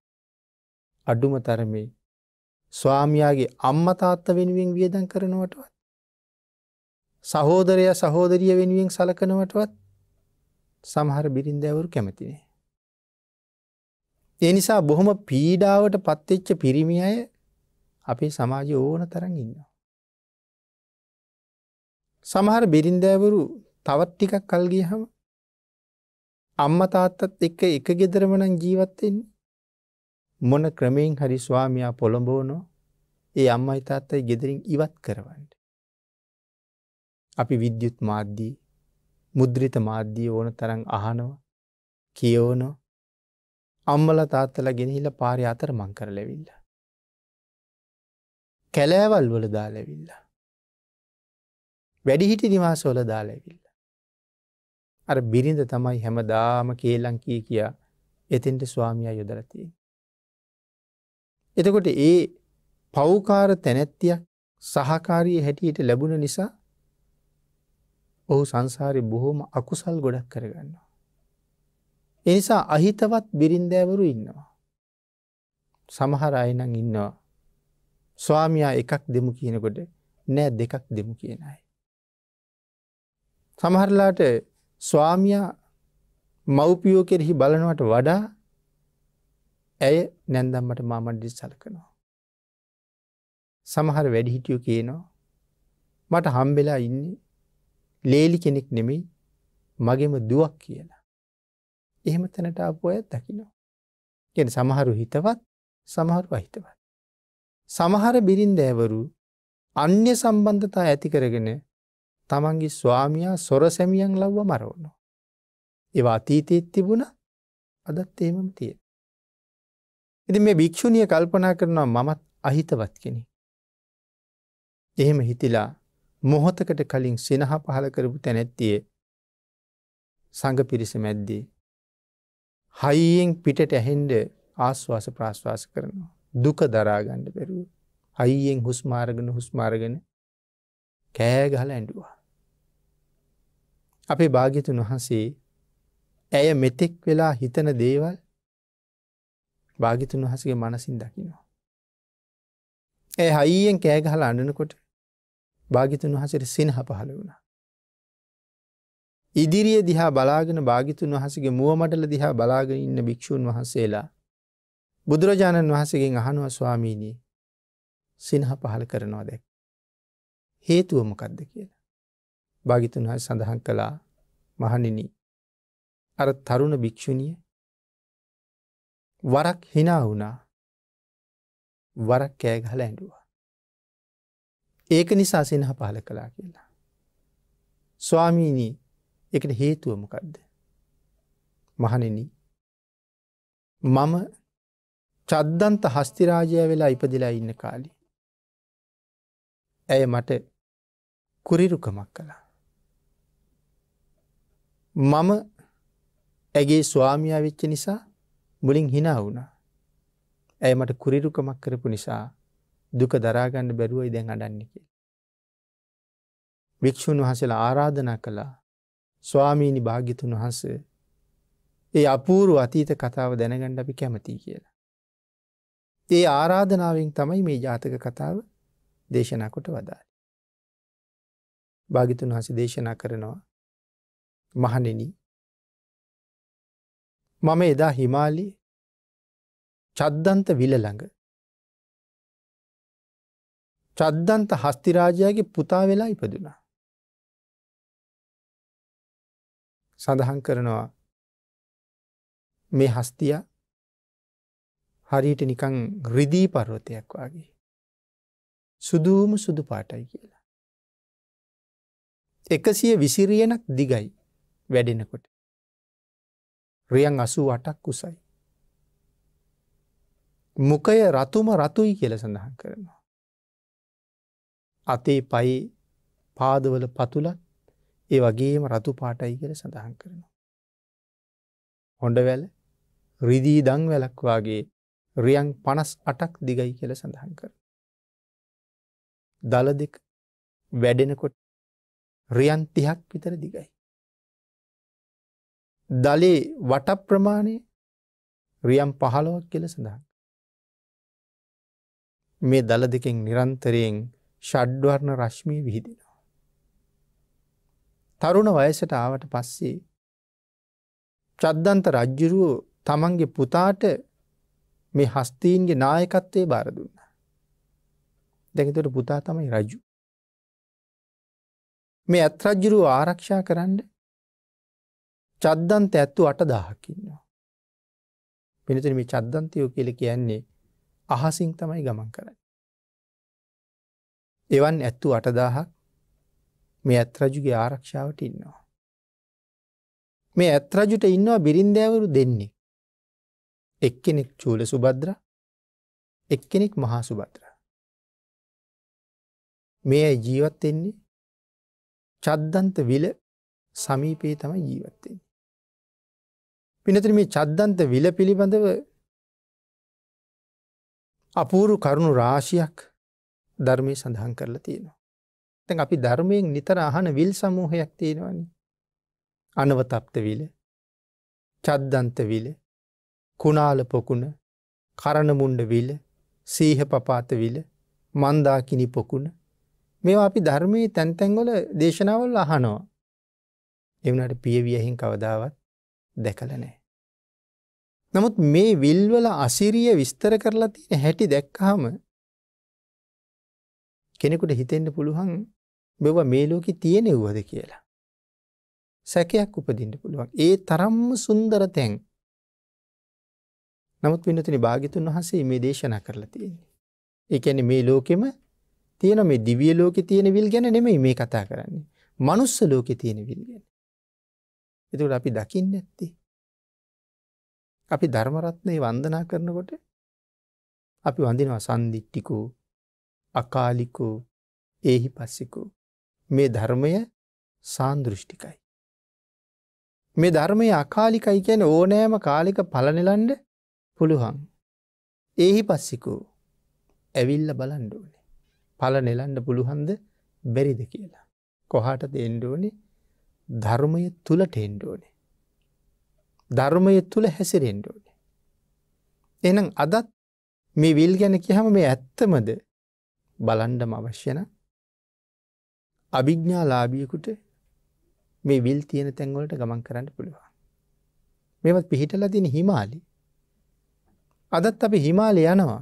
Speaker 2: අඩුම තරමේ ස්වාමයාගේ අම්මතාත්ත වෙනුවෙන් වියදන් කරනවටවත්. සහෝදරය සහෝදරිය වෙනුවෙන් සලකනවටවත් සමහර බිරින් දැවරු කැමතිනේ. එනිසා බොහොම පීඩාවට පත්වෙච්ච පිරිමි අය
Speaker 1: අපේ සමාජය ඕන තරන් ඉන්නවා.
Speaker 2: සමහර බිරින්දෑවරු තවත් ටිකක් කල්ගිය හම අම්ම තාත්තත් එක එක ගෙදරමනං ජීවත්තෙන්නේ මොන ක්‍රමයෙන් හරි ස්වාමයා පොළඹෝනෝ ඒ අම්මයි තාත්තයි ගෙදරින් ඉවත් කරවන්න. අපි විද්‍යුත් මාධ්‍යී මුද්‍රිත මාධ්‍යී ඕන තරන් අහනෝ කියෝනෝ අම්මල තාත්තල ගෙනහිල පාරි අතර මං කරලෙවිල්ල. කැලෑවල් වල දාලැවිල්ල. වැඩිහිටි නිවාසෝල දාලැවිල්ල. අර බිරිඳ තමයි හැම දාම කේලං කී කියා එතින්ට ස්වාමියයා යොදරතිී. එතකොට ඒ පෞකාර තැනැත්තියක් සහකාරී හැටියට ලැබුණ නිසා ඔහු සංසාරය බොහෝම අකුසල් ගොඩක් කරගන්නවා. එනිසා අහිතවත් බිරින්දෑවරු ඉන්නවා. සමහර අයනං ඉන්නවා. ස්වාමයා එකක් දෙමු කියනකොට නෑ දෙකක් දෙමු කියන අයි. සමහරලාට ස්වාමයා මව්පියෝ කෙරෙහි බලනවට වඩා ඇය නැන්දම්මට මාමණ්ඩි සලකනවා. සමහර වැඩිහිටියු කියනවා මට හම්බෙලා ඉන්නේ ලේලි කෙනෙක් නෙමෙයි මගෙම දුවක් කියලා. එහෙම තැනට අප අයත් දකිනවා. ගැන සමහරු හිතවත් සමහරු අහිතවත්. සමහර බිරින්දෑවරු අන්‍ය සම්බන්ධතා ඇති කරගෙන තමන්ගේ ස්වාමයා සොර සැමියන් ලව්ව මරවුණු. ඒවා අතීතයත් තිබුණ අදත් ඒමම තියෙන. ඉතින් මේ භික්‍ෂුණිය කල්පනා කරනවා මමත් අහිතවත් කෙනෙ. එහෙම හිතිලා මොහොතකට කලින් සෙනහ පහල කරපු තැනැත්තියේ සඟ පිරිස මැද්දී. හයියෙන් පිටට ඇහෙන්ඩ ආශ්වාස ප්‍රශ්වාස කරනවා. දුක දරාගණ්ඩ බැරුව. හයියෙන් හුස්මාරගෙන හුස්මාරගෙන කෑගහල ඇඩුවා. අපේ භාගිතුන් වහන්සේ ඇය මෙතෙක් වෙලා හිතන දේවල් භාගිතුන් වහසගේ මනසින් දකිනවා. ඒ හයියෙන් කෑගහල අඩනකොට භාගිතුන් වහසට සිනහ පහළ වුණා. ඉදිරිය දිහා බලාගෙන භාගිතුන් වහසගේ මුවමටල දිහා බලාගෙන ඉන්න භික්‍ෂූන් වහන්සේලා බුදුරජාණන් වහසගෙන් අහනුව ස්වාමීණී සිනහ පහළ කරනවා දැක්. හේතුවමකක්ද කියලා. භාගිතුන් හස සඳහන් කළා මහනිනී. අර තරුණ භික්‍ෂුණිය
Speaker 1: වරක් හිනා වුණා වරක්
Speaker 2: කෑගහල ඇඩුවා. ඒක නිසා සිනහ පහල කලා කියලා. ස්වාමීනී එකට හේතුවමකක්ද. මහනෙන මම චද්දන්ත හස්තිරාජය වෙලා ඉපදිලා ඉන්න කාලි. ඇය මට කුරිරුකමක් කළා. මම ඇගේ ස්වාමියා වෙච්ච නිසා මුලින් හිනා වුණා. ඇය මට කුරිරුකමක් කරපු නිසා දුක දරාගන්න බැරුවයි දැන් අඩන්නේ කිය. භික්‍ෂූන් වහසලා ආරාධනා කළා ස්වාමීණි භාගිතුන් වහන්ස ඒ අපූරු අතීත කතාව දැනගණ්ඩ අපි කැමතිී කියලා. ඒ ආරාධනාවෙන් තමයි මේ ජාතක කතාව දේශනා කොට වදාළ. භාගිතුන්
Speaker 1: වහස දේශනා කරනවා මහනෙනී මම එදා හිමාලි චද්දන්ත විල ළඟ චද්දන්ත හස්තිරාජයාගේ පුතා වෙලා ඉපදුනා. සඳහන් කරනවා මේ හස්තිය හරියට නිකං රිදී පර්වතයක් වගේ. සුදූම සුදු පාටයි කියලා.
Speaker 2: එකසිය විසිරියනක් දිගයි වැඩෙනකොට. රියන් අසූ අටක් කුසයි. මුකය රතුම රතුයි කියල සඳහන් කරනවා. අතේ පයි පාදවල පතුලත් ඒ වගේම රතු පාටයි කියල සඳහන් කරනවා. හොඩවැල රිදී දං වැලක්වාගේ රියන් පනස් අටක් දිගයි කියල සඳහන් කර. දල දෙක වැඩෙනකොට
Speaker 1: රියන් තිහක් විතර දිගයි. දලේ වට ප්‍රමාණය
Speaker 2: රියම් 15ක් කියලා සඳහන්. මේ දල දෙකෙන් නිරන්තරයෙන් ෂඩ්වර්ණ රශ්මිය විහිදෙනවා. තරුණ වයසට ආවට පස්සේ චද්දන්ත රජ්ජුරුවෝ තමන්ගේ පුතාට මේ හස්තීන්ගේ නායකත්වය බාර දුන්න. දැකතට පුතා තමයි රජු. මේ ඇත්රජ්ජුරුව ආරක්ෂා කරන්න චද්දන්ත ඇත්තු අට දහකින්නවා. පිනතින මේ චද්දන්තයෝ කියල කියන්නේ අහසින් තමයි ගමන් කරයි. එවන් ඇත්තු අටදාහක් මේ ඇත්රජුගේ ආරක්ෂාවට ඉන්නවා. මේ ඇත්රජුට ඉන්නවා බිරින්දෑවරු දෙන්නේ. එක්කෙනෙක් චූල සුබද්‍ර එක්කෙනෙක් මහා සුබද්‍ර.
Speaker 1: මේ ඇයි ජීවත්වෙන්නේ චද්දන්ත විල සමීපයේ තමයි ජීවත්වෙන්නේ. පිනතින මේ
Speaker 2: චද්දන්ත විල පිළිබඳව අපූරු කරුණු රාශියක් ධර්මය සඳහන් කරලා තියෙනවා. තැන් අපි ධර්මයෙන් නිතර අහන විල් සමූහයක් තියෙනවනි. අනවතප්ත විල චද්දන්ත විල කුණාල පොකුණ කරණමුන්ඩ විල සීහ පපාත විල මන්දාකිනි පොකුණ මේවා අපි ධර්මයේ තැන්තැන්ගොල දේශනාවල් අහනවා. එවනට පියවියහින් කවදාවත් දැකල නෑ. නමුත් මේ විල්වල අසිරිය විස්තර කරලා තියෙන හැටි දැක්කහම කෙනෙකුට හිතෙන්න පුළුවන් මෙව මේ ලෝකෙ තියෙනෙව්වද කියලා. සැකයක් උපදින්න පුළුවන්. ඒ තරම්ම සුන්දර තැන්. නමුත් විනතිනි භාගිතුන් වහන්සේ මේ දේශනා කරලා තියෙන්නේ. ඒ කියන්නේ මේ ලෝකෙම තියෙන මේ දිව්‍ය ලෝකේ තියෙන විල් ගැන නෙමෙයි මේ කතා කරන්නේ. manuss ලෝකේ තියෙන විල් ගැන. එතුට අපි දකින්න ඇත්ති. අපි ධර්මරත්නය වන්දනා කරනකොට අපි වඳිනවා සන්දිිට්ටිකු අකාලිකු ඒහි පස්සිකු මේ ධර්මය සාන්දෘෂ්ටිකයි. මේ ධර්මය අකාලිකයි කියන ඕනෑම කාලික පලනිලන්ඩ පුළුවන්. ඒහි පස්සිකු ඇවිල්ල බලන්ඩුවනේ. පල නෙලන්ඩ පුළුහන්ද බැරිද කියලා. කොහට දේන්ඩුවනේ ධර්මය තුළට එන්ඩෝනේ. ධර්මය තුළ හැසිරෙන්ඩෝනේ. එනම් අදත් මේ විල් ගැන කියහම මේ ඇත්තමද බලන්ඩම අවශ්‍යන අභිග්ඥා ලාබියකුට මේ විල් තියෙන තැන්වලට ගමන් කරන්න පුළුවන්. මෙවත් පිහිටල තින හිමාලි අදත් අපි හිමාලි යනවා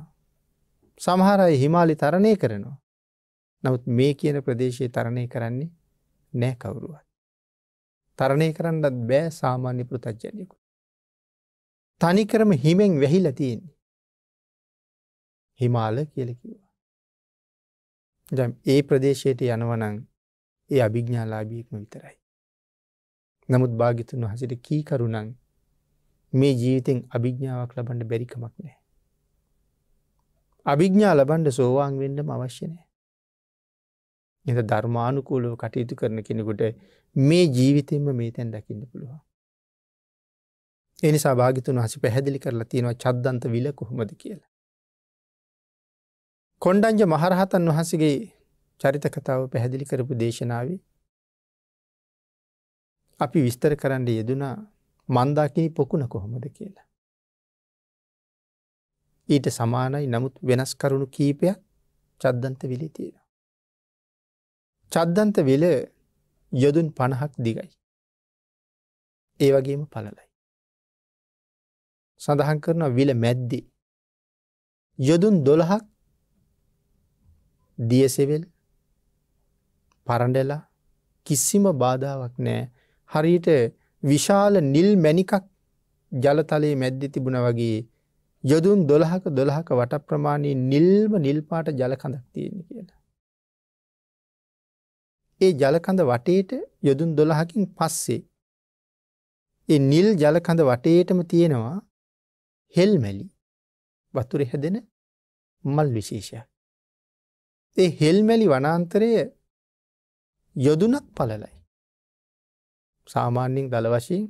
Speaker 2: සමහරයි හිමාලි තරණය කරනවා. නමුත් මේ කියන ප්‍රදේශය තරණය කරන්නේ නෑ කවුරුවත්. තරණය කරන්නත් බෑ සාමාන්‍ය පෘතජ්ජනයකු. තනිකරම හිමෙන් වැහිල තියෙන්නේ. හිමාල කියලකිවා. ජම් ඒ ප්‍රදේශයට යනවනං ඒ අභිග්ඥාලාභියෙක්ම විතරයි. නමුත් භාගිතුන් වහසට කීකරුණං මේ ජීවිතෙන් අභිග්ඥාවක් ලබන්ඩ බැරිකමක් නෑ. අභිග්ඥා ලබන්ඩ සෝවාන් වෙන්ඩම අවශ්‍යනය. එත ධර්මානුකූලව කටයුතු කරන කෙනෙකුට මේ ජීවිතෙන්ම මේ තැන් දැකින්න පුළුවන්. එනිසා භාගිතුන් හසි පැහැදිලි කරලා තියෙනවා චද්දන්ත විල කොහොමද කියලා. කොණ්ඩංජ මහරහතන් වහන්සගේ චරිත කතාව පැහැදිලි කරපු දේශනාව අපි විස්තර කරන්න යෙදුනා මන්දාකිනි පොකුණ කොහොමද කියලා. ඊට සමානයි නමුත් වෙනස් කරුණු කීපයක් චද්දන්ත විලි තියෙන. චද්දන්ත විල
Speaker 1: යොදුන් පණහක් දිගයි. ඒ වගේම පලලයි.
Speaker 2: සඳහන් කරනවා විල මැද්දී. යොදුන් දොළහක් දියසෙවෙල් පරඩලා කිසිම බාධාවක් නෑ හරියට විශාල නිල් මැනිකක් ජලතලයේ මැද්දි තිබුණ වගේ යොදුන් දොළහක දොළහක වට ප්‍රමාණී නිල්ම නිල්පාට ජලකඳක් තියෙන කියලා. ඒ ජලකඳ වටේට යොදුන් දොළහකින් පස්සේ. ඒ නිල් ජලකඳ වටේටම තියෙනවා හෙල් මැලි වතුර හැදෙන මල් විශේෂයක්.
Speaker 1: ඒ හෙල්මැලි වනාන්තරය යොදුනක් පලලයි.
Speaker 2: සාමාන්‍යෙන් දළ වශයෙන්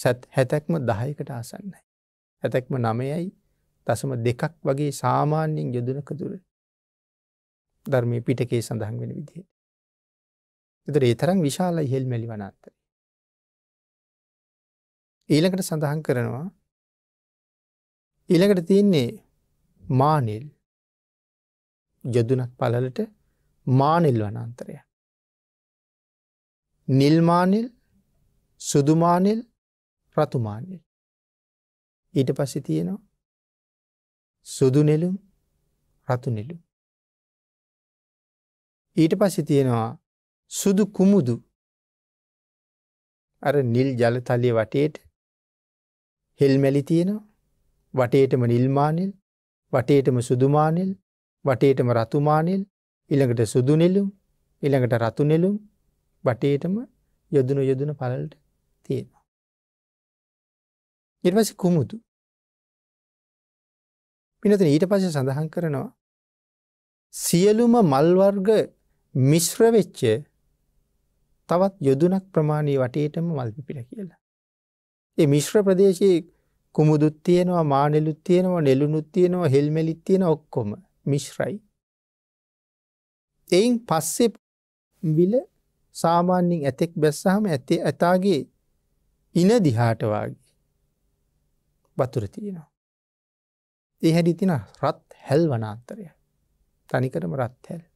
Speaker 2: සැත් හැතැක්ම දහයකට ආසන්නයි. හැතැක්ම නමයයි දසම දෙකක් වගේ සාමාන්‍යයෙන් යොදුනක දුර. ධර්මයේ පිටකේ සඳහන් වෙන විදිහට.
Speaker 1: එතකොට ඒ තරම් විශාල ඉහෙල් මැලි වනාන්තරය.
Speaker 2: ඊළඟට සඳහන් කරනවා ඊළඟට තියෙන්නේ මානෙල් යදුනත් පලලට මානෙල් වනන්තරය.
Speaker 1: නිල්මානෙල් සුදුමානෙල් රතුමානෙල්. ඊට පස්සෙ තියෙනවා සුදුනෙලුම් රතුනෙලුම්. ඊට පස්සේ තියෙනවා සුදු කුමුදු
Speaker 2: අර නිල් ජලතලිය වටේට හෙල්මැලි තියෙනවා වටේටම නිල්මානිල් වටේටම සුදුමානිල් වටේටම රතුමානිල් ඉළඟට සුදුනෙලුම් ඉළඟට රතුනෙලුම් වටේටම යොදුන යොදුන පලට තියෙනවා.
Speaker 1: නිර්වසි කුමුතු පිනතින ඊට පස
Speaker 2: සඳහන් කරනවා සියලුම මල්වර්ග මිශ්‍ර වෙච්ච තවත් යොදුනක් ප්‍රමාණී වටේටම මල් පිපිල කියලා. ඒ මිශ්‍ර ප්‍රදේශයේ කුමුදුත් තියෙනවා මානෙලුත් තියෙනවා නෙළුනුත් තියෙනවා හෙල්මෙලිත් තියෙන ඔක්කොම මිශ්‍රයි. එයින් පස්සෙ විල සාමාන්‍යින් ඇතෙක් බැස්සහම ඇතේ ඇතාගේ ඉන දිහාටවාගේ වතුර තියෙනවා. ඒ හැඩි තින රත් හැල් වනාන්තරය තනිකරම රත් හැල්.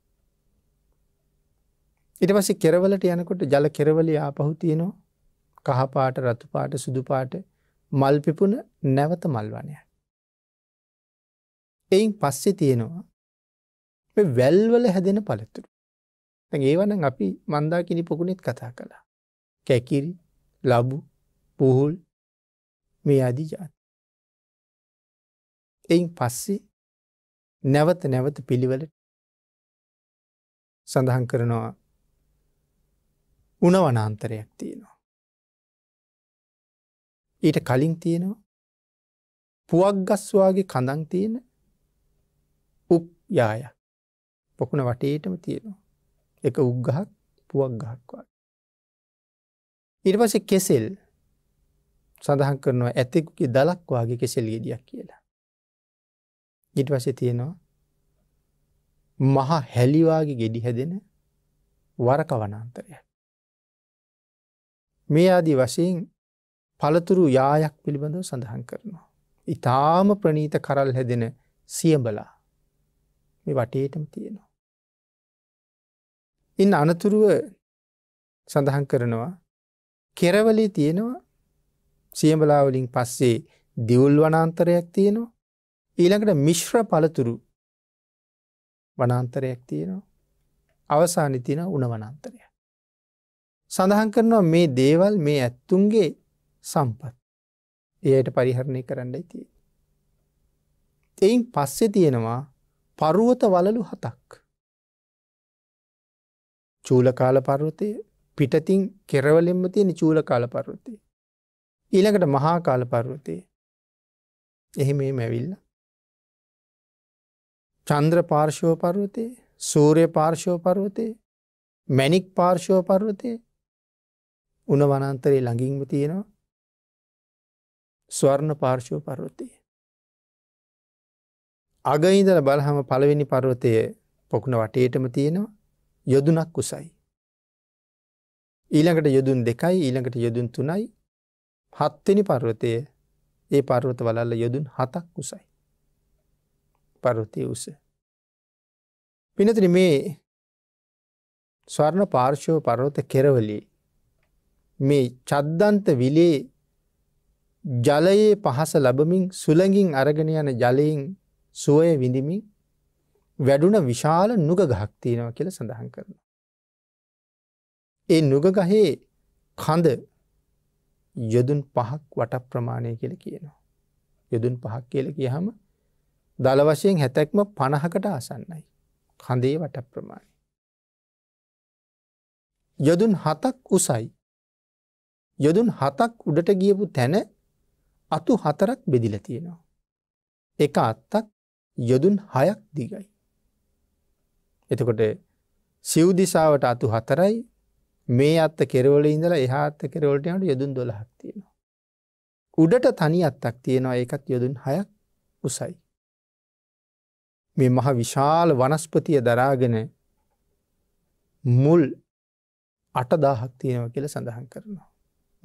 Speaker 2: ඊට පස්සේ කෙරවලට යනකොට ජල කෙරවලි ආපහු තියෙනවා කහපාට රතුපාට සුදුපාට මල් පිපුන නැවත මල්වනය. එයින් පස්සේ තියෙනවා වැල්වල හැදෙන පළතුරු. ඒවනම් අපි මන්දාකිනි පොකුණෙත් කතා කළා. කැකිරි ලබු පුහුල්
Speaker 1: මේ අදි ජාති. එයින් පස්සේ නැවත නැවත පිළිවල සඳහන් කරනවා උනවනාන්තරයක් තියෙනවා.
Speaker 2: ඊට කලින් තියෙනවා පුවක් ගස්වාගේ කඳන් තියෙන උප් යාය පොකුණ වටේටම තියෙනවා. එක උග්ගහක් පුවක් ගහක්වා. ඉරිපස කෙසෙල් සඳහන් කරනවා ඇතෙකුගේ දලක්වාගේ කෙසෙල් ගෙඩියක් කියලා. ගිටවස තියෙනවා මහා හැලිවාගේ ගෙඩි හැදෙන වරකවනන්තරයක්. මේ අදි වශයෙන් පළතුරු යායක් පිළිබඳව සඳහන් කරනවා. ඉතාම ප්‍රනීත කරල් හැදෙන සියඹලා මේ වටේටම තියෙනවා. ඉන් අනතුරුව සඳහන් කරනවා කෙරවලේ තියෙනවා සියඹලාවලින් පස්සේ දිවුල් වනාන්තරයක් තියෙනවා ඊළඟට මිශ්‍ර පළතුරු වනාන්තරයක් තියෙනවා අවසානි තියෙන උන වනන්තරයක්. සඳහන් කරනවා මේ දේවල් මේ ඇත්තුන්ගේ සම්පත්. එයට පරිහරණය කරන්නයි තිය. එයින් පස්සෙ තියෙනවා පරුවත වලලු හතක්. චූලකාල පර්වතය පිටතින් කෙරවලෙන්ම තියෙන චූලකාල පර්වතය. ඊළඟට මහා කාල පර්වතය එහෙ මේ මැවිල්ල. චන්ද්‍ර පාර්ශෝ පර්වතය සූරය පාර්ශෝ පර්වතය මැනික් පාර්ශෝ පර්වතය උන වනන්තරය ළඟින්ම තියෙනවා ස්වර්ණ පාර්ශව පර්වතය. අගයිදල බලහම පළවෙනි පර්වතය පොකුණ වටේටම තියෙනවා යොදුනක් කුසයි. ඊළඟට යොදුන් දෙකයි ඊළඟට යොදුන් තුනයි හත්වෙනි පර්වතය ඒ පර්වත වලල්ල යොදුන් හතක් කුසයි. පර්වතය උස. පිනතින මේ ස්වර්ණ පාර්ශව පරවත කෙරවලී මේ චද්දන්ත විලේ ජලයේ පහස ලබමින් සුළඟින් අරගෙන යන ජලයෙන් සුවය විඳමින් වැඩුණ විශාල නුග ගහක්තියනව කියල සඳහන් කරන. ඒ නුගගහේ කඳ යොදුන් පහක් වට ප්‍රමාණය කියල කියනවා. යොදුන් පහක් කියල කියහම දළ වශයෙන් හැතැක්ම පණහකට ආසන්නයි. කඳේ වට ප්‍රමාණය. යොදුන් හතක් උසයි යොදුන් හතක් උඩට ගියපු තැන අතු හතරක් බෙදිල තියෙනවා. එක අත්තක් යොදුන් හයක් දිගයි. එතකොට සිව්දිසාවට අතු හතරයි මේ අත්ත කෙරවල ඉඳලා එහාත්ත කෙරවලට යනට යොදුන් දොළහක් තියෙනවා. උඩට තනි අත්තක් තියෙනවා ඒකත් යොදුන් හයක් උසයි. මේ මහ විශාල වනස්පතිය දරාගෙන මුල් අටදාහක් තියෙනව කියල සඳහන් කරනවා.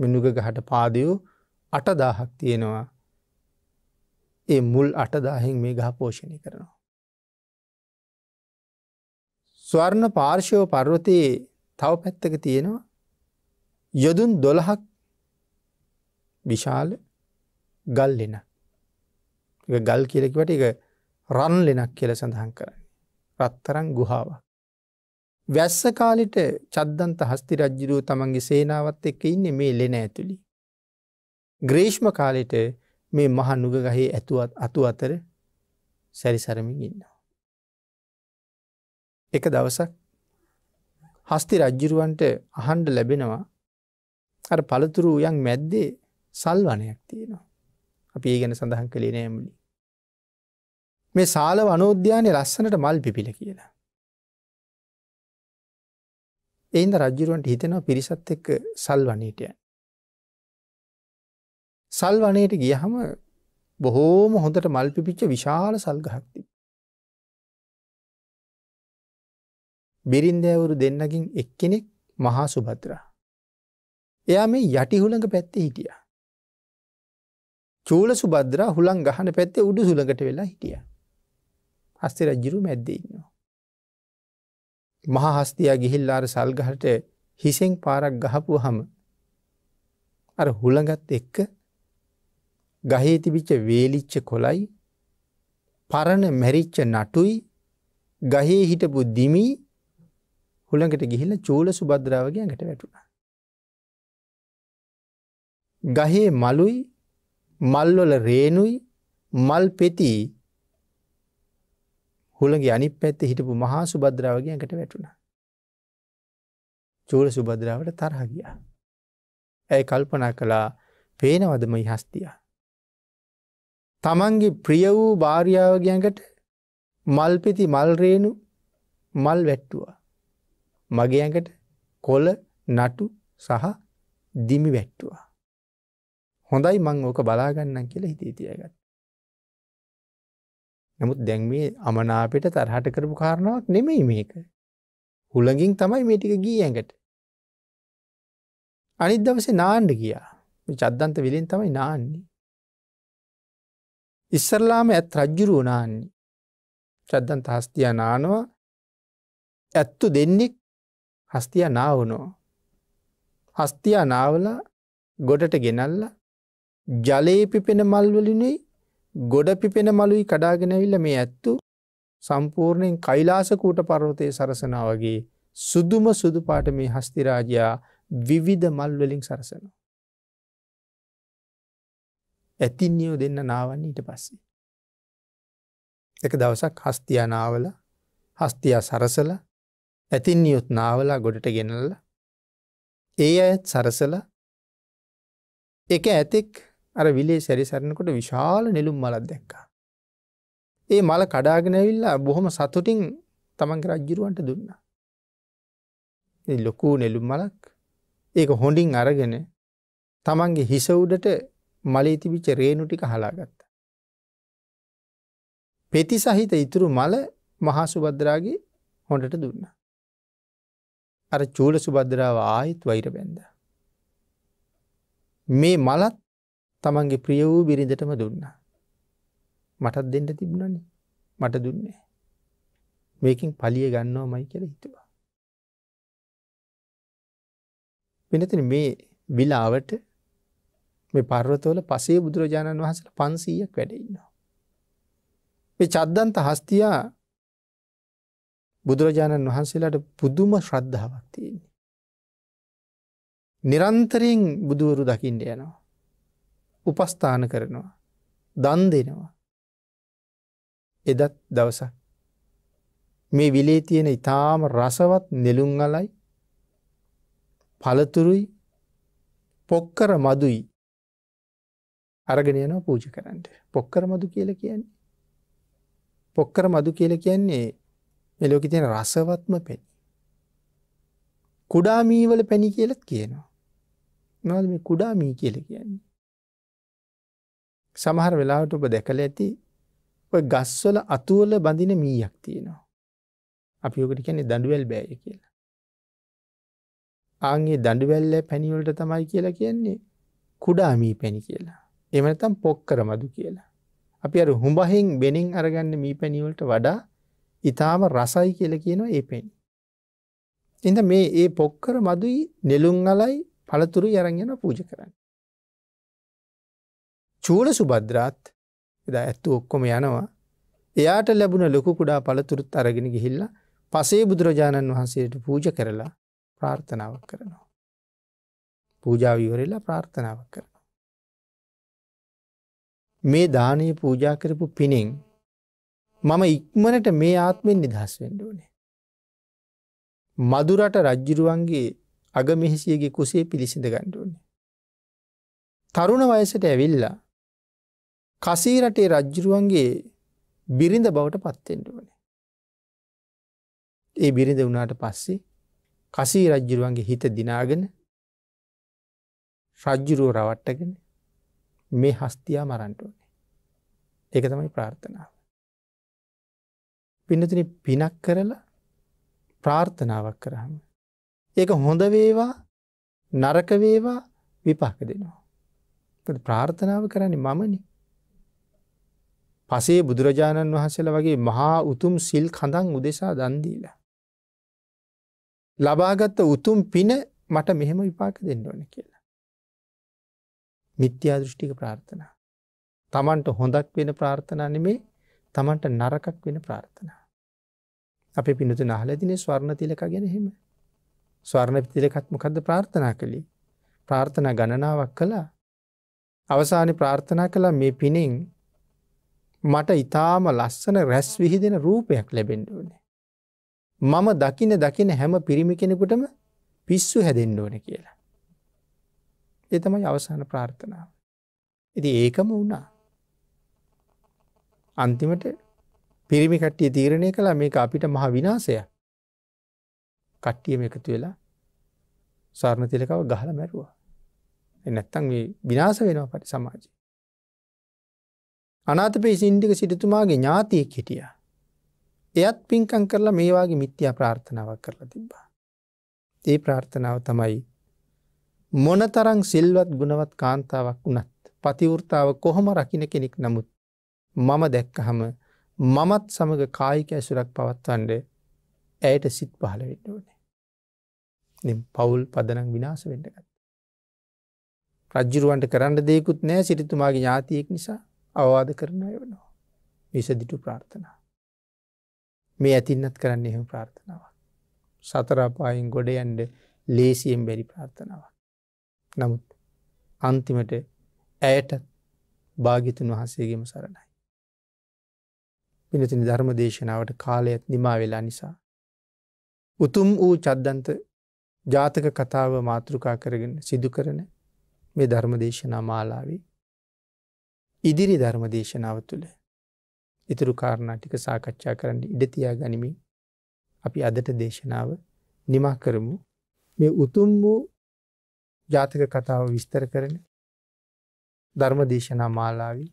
Speaker 2: මිනුග ගහට පාදයෝ අටදාහක් තියෙනවා ඒ මුල් අටදාහෙන් මේ ගහ පෝෂණය කරනවා. ස්වර්ණ පාර්ශයෝ පර්වතයේ තව පැත්තක තියෙනවා යොදුන් දොළහක් විශාල ගල් ලෙන ගල් කියලකිවට එක රන් ලෙනක් කියල සඳහන් කරන්න රත්තරං ගුහාවක් වැස්ස කාලෙට චද්දන්ත හස්ති රජ්ජිරුව තමන්ගේ සේනාවත් එක්ක ඉන්නේ මේ ලෙන ඇතුළි. ග්‍රේෂ්ම කාලෙට මේ මහ නුගගහේ ඇතුවත් අතු අතර සැරිසරමින් ඉන්නවා. එක දවසක් හස්ති රජ්ජිරුවන්ට අහන්ඩ ලැබෙනවා අර පළතුරු යන් මැද්දේ සල්වනයක් තියෙනවා. අපි ඒ ගැන සඳහන් කළේ නෑමුලි. මේ සාල
Speaker 1: වනෝද්‍යානය ලස්සනට මල් පිපිල කියලා. එයින්ද
Speaker 2: රජ්ජුරුවන්ට හිතෙනවා පිරිසත් එක්ක සල් වනේටය. සල් වනයට ගියහම බොහෝම හොඳට මල් පිපිච්ච විශාල සල්ගහක්ති. බිරින්දෑවුරු දෙන්නකින් එක්කෙනෙක් මහා සුභත්‍රා. එයා මේ යටිහුළඟ පැත්තේ හිටිය. චූල සුබද්‍රා හුළන් ගහන පැත්තේ උඩු සුළඟට වෙලා හිටිය. හස්තේ රජ්ජිරු මැද්දෙන්නවා. මහහස්තියා ගිහිල්ලාර සල්ගහට හිසෙන් පාරක් ගහපු හම අර හුළඟත් එක්ක ගහේ තිබිච්ච වේලිච්ච කොලයි පරණ මැරිච්ච නටුයි ගහේ හිටපු දිමී හුළඟට ගිහිල්ල චූල සුබද්‍රාවගයන්ට වැටුණා. ගහේ මලුයි මල්ලොල රේනුයි මල් පෙති හුළගේ අනි පැත්ත හිටපු මහා සුබද්‍රාවගයන්කට වැටුණ. චූල සුබද්‍රාවට තරහගිය. ඇයි කල්පනා කළා පේනවදම ඉහස්තිය. තමන්ගේ ප්‍රිය වූ භාර්යාවගයන්කට මල්පෙති මල්රේණු මල් වැට්ටුවා. මගයකට කොල නටු සහ දිමි වැට්ටුවා. හොඳයි මං ඕක බලාගන්නන් කියලා හිතේ තියගත්. නමුත් දැන් මේ අමනාපයට තරහට කරපු කාරණාවක් නෙමෙයි මේක. හුළඟින් තමයි මේ ටික ගී ඇඟට. අනිත් දවසේ නාන්න ගියා. චද්දන්ත විලෙන් තමයි
Speaker 1: නාන්නේ. ඉස්සරලාම ඇත් රජ්ජුරුව නාන්නේ.
Speaker 2: චද්දන්ත හස්තියා නානවා ඇත්තු දෙන්නෙක් හස්තියා නාවනෝ. හස්තියා නාවලා ගොඩට ගෙනල්ල ජලේපිපෙන මල්වලිනුයි ගොඩ පිපෙන මළුයි කඩාගෙනවිල්ල මේ ඇත්තු සම්පූර්ණයෙන් කයිලාස කූට පර්වතය සරසනා වගේ සුදුම සුදු පාට මේ හස්තිරාජයා විවිධ මල්වලින් සරසනවා. ඇතින්යෝ දෙන්න නාවන්න ඊට පස්සේ. එක දවසක් හස්තියා නාවල හස්තියා සරසල ඇතින් නියුත් නාවලා ගොඩට ගෙනල්ල ඒ අයත් සරසල එක ඇතෙක් අර විලේ සැරිසරනකොට විශාල නෙළුම් මලක් දැක්කා. ඒ මල කඩාගෙනැවිල්ලා බොහොම සතුටින් තමන්ගේ රජ්ජිරුවන්ට දුන්න. ලොකූ නෙළුම් මලක් ඒක හොඳින් අරගෙන තමන්ගේ හිසවුඩට මලේතිවිච්ච රේනුටික හලාගත්ත. පෙති සහිත ඉතුරු මල මහා සුබද්‍රාගේ හොඳට දුන්න. අර චූල සුබද්‍රාව ආයෙත් වෛර බැන්ද. මේ මලත් තමන්ගේ ප්‍රිය වූ බිරිඳටම දුන්නා. මටත් දෙන්න තිබුණනේ මට දුන්නේ. මේකින් පලිය ගන්නවා මයි කර හිතුවා. වෙනතින මේ විලාවට මේ පර්වතවල පසේ බුදුරජාණන් වහන්සට පන්සීයක් වැඩඉන්නවා. මේ චද්දන්ත හස්තියා බුදුරජාණන් වහන්සේලාට පුදුම ශ්‍රද්ධාවක් තියෙන්නේ. නිරන්තරයෙන් බුදුවරු දකිින්ට යනවා. උපස්ථාන කරනවා. දන් දෙනවා. එදත් දවස. මේ විලේ තියෙන ඉතාම රසවත් නෙළුම් අලයි පළතුරුයි පොක්කර මදුයි අරගෙනයන පූජ කරන්නට පොක්කර මදු කියල කියන්නේ. පොක්කර මදු කියල කියන්නේ මෙලෝකි තියෙන රසවත්ම පෙනි. කුඩාමීවල පැණි කියලත් කියනවා. නොද මේ කුඩාමී කියල කියන්නේ. සමහර වෙලාවට ඔබ දැකල ඇති ගස්වල අතුවල බඳින මීයක් තියෙනවා. අපි යෝකට කියන්නේ දඩුවල් බෑය කියලා. ආගේ දඩුවැල්ල පැණිවලට තමයි කියලා කියන්නේ කුඩාමී පැණි කියලා. එමනතම් පොක්කර මදු කියලා. අපි අර හුඹහෙන් බෙනෙන් අරගන්න මී පැණිවලට වඩා ඉතාම රසයි කියල කියනවා ඒ පැණි. එඳ මේ ඒ පොක්කර මදුයි නෙලුම් අලයි පළතුරු අරගෙන පූජ කරන්න. චූල සුබද්‍රාත් එදා ඇත්තු ඔක්කොම යනවා. එයාට ලැබුණ ලොකු කුඩා පළතුරුත් අරගෙන ගිහිල්ලා පසේ බුදුරජාණන් වහන්සේට පූජ කරලා ප්‍රාර්ථනාවක් කරනවා. පූජාවිවරෙල්ලා ප්‍රාර්ථනාවක් කරනවා. මේ දානය පූජා කරපු පිනෙන් මම ඉක්මනට මේ ආත්මෙන් නිදහස් වෙන්ඩුවනේ. මදුරට රජ්ජිරුවන්ගේ අගමෙහිසියගේ කුසේ පිළිසිඳ ගණ්ඩුවනේ. තරුණ වයසට ඇවිල්ලා කසී රටේ රජ්ජුරුවන්ගේ බිරිඳ බවට පත්තෙන්ට වනේ. ඒ බිරිඳ වුණාට පස්සේ කසී රජ්ජුරුවන්ගේ හිත දිනාගෙන රජ්ජුරුව රවට්ටගෙන මේ හස්තියා මරන්ට ඕනේ. ඒක තමයි ප්‍රාර්ථනාව. පිනතින පිනක් කරලා ප්‍රාර්ථනාවක් කරහම. ඒක හොඳ වේවා නරක වේවා විපාක දෙනවා. ප්‍රාර්ථනාව කරන්නේ මමනි පසේ බුදුරජාණන් වහන්සේලා වගේ මහා උතුම් සිල් කඳන් උදෙසා දන්දීලා. ලබාගත්ත උතුම් පින මට මෙහෙම විපාක දෙන්න ඕන කියලා. මිත්‍යා දෘෂ්ටික ප්‍රාර්ථනා. තමන්ට හොඳක් වෙන ප්‍රාර්ථනා නෙමේ තමන්ට නරකක් වෙන ප්‍රාර්ථනා. අප පිනතු නහලදින ස්වර්ණ තිලක ගැන හෙම. ස්වර්ණ තිලකත්මකද ප්‍රාර්ථනා කළේ ප්‍රාර්ථනා ගණනාවක් කළා අවසානි ප්‍රාර්ථනා කළ මේ පිනෙන් මට ඉතාම ලස්සන රැස් විහිදෙන රූපයක් ලැබෙන්ඩුවනේ. මම දකින දකින හැම පිරිමි කෙනෙකුටම පිස්සු හැදෙන්ඩුවන කියලා. එතමයි අවසාන ප්‍රාර්ථනාව. ඉති ඒකම වුණා. අන්තිමට පිරිමි කට්ටිය තීරණය කළ මේක අපිට මහ විනාසය කට්ටියම එකතු වෙලා සාර්ණතිලකව ගහල මැරුවා එනැත්තන් විනාස වෙනවා පරි සමාජය අනාතපේ සින්ඩික සිටතුමාගේ ඥාතියෙක් හිටිය. එයත් පින්කං කරලා මේවාගේ මිත්‍යා ප්‍රාර්ථනාවක් කරලා තිබ්බා. ඒ ප්‍රාර්ථනාව තමයි මොනතරං සිල්වත් ගුණවත් කාන්තාවක් වනත් පතිවෘතාව කොහොම රකින කෙනෙක් නමුත් මම දැක්කහම මමත් සමඟ කායික ඇසුරක් පවත්වන්ඩ ඇයට සිත් පහල වෙන්න ඕනේ. පවුල් පදනං විනාස වෙන්නගත්. රජ්ජුරුවන්ට කරන්න දෙයකුත් නෑ සිරිතුමාගේ ඥාතියෙක් නිසා අවවාද කරන අය වනවා. විසදිටු ප්‍රාර්ථනා. මේ ඇතින්නත් කරන්න එහෙම ප්‍රාර්ථනාවක්. සතරාපායෙන් ගොඩ ඇන්ඩ ලේසියෙන් බැරි ප්‍රාර්ථනාවක්. නමුත් අන්තිමට ඇයට භාගිතුන් වහන්සේගේම සරණයි. පිනතිනි ධර්ම දේශනාවට කාලයත් නිමා වෙලා නිසා. උතුම් වූ චද්දන්ත ජාතක කතාව මාතෘකා කරගෙන සිදු කරන මේ ධර්ම දේශනා මාලාවේ ඉදිරි ධර්ම දේශනාව තුළ ඉතුරු කාරණාටික සාකච්ඡා කරන්න ඉඩතියා ගනිමින් අපි අදට දේශනාව නිමා කරමු මේ උතුම් වූ ජාතක කතාව විස්තර කරන ධර්ම දේශනා මාලාවි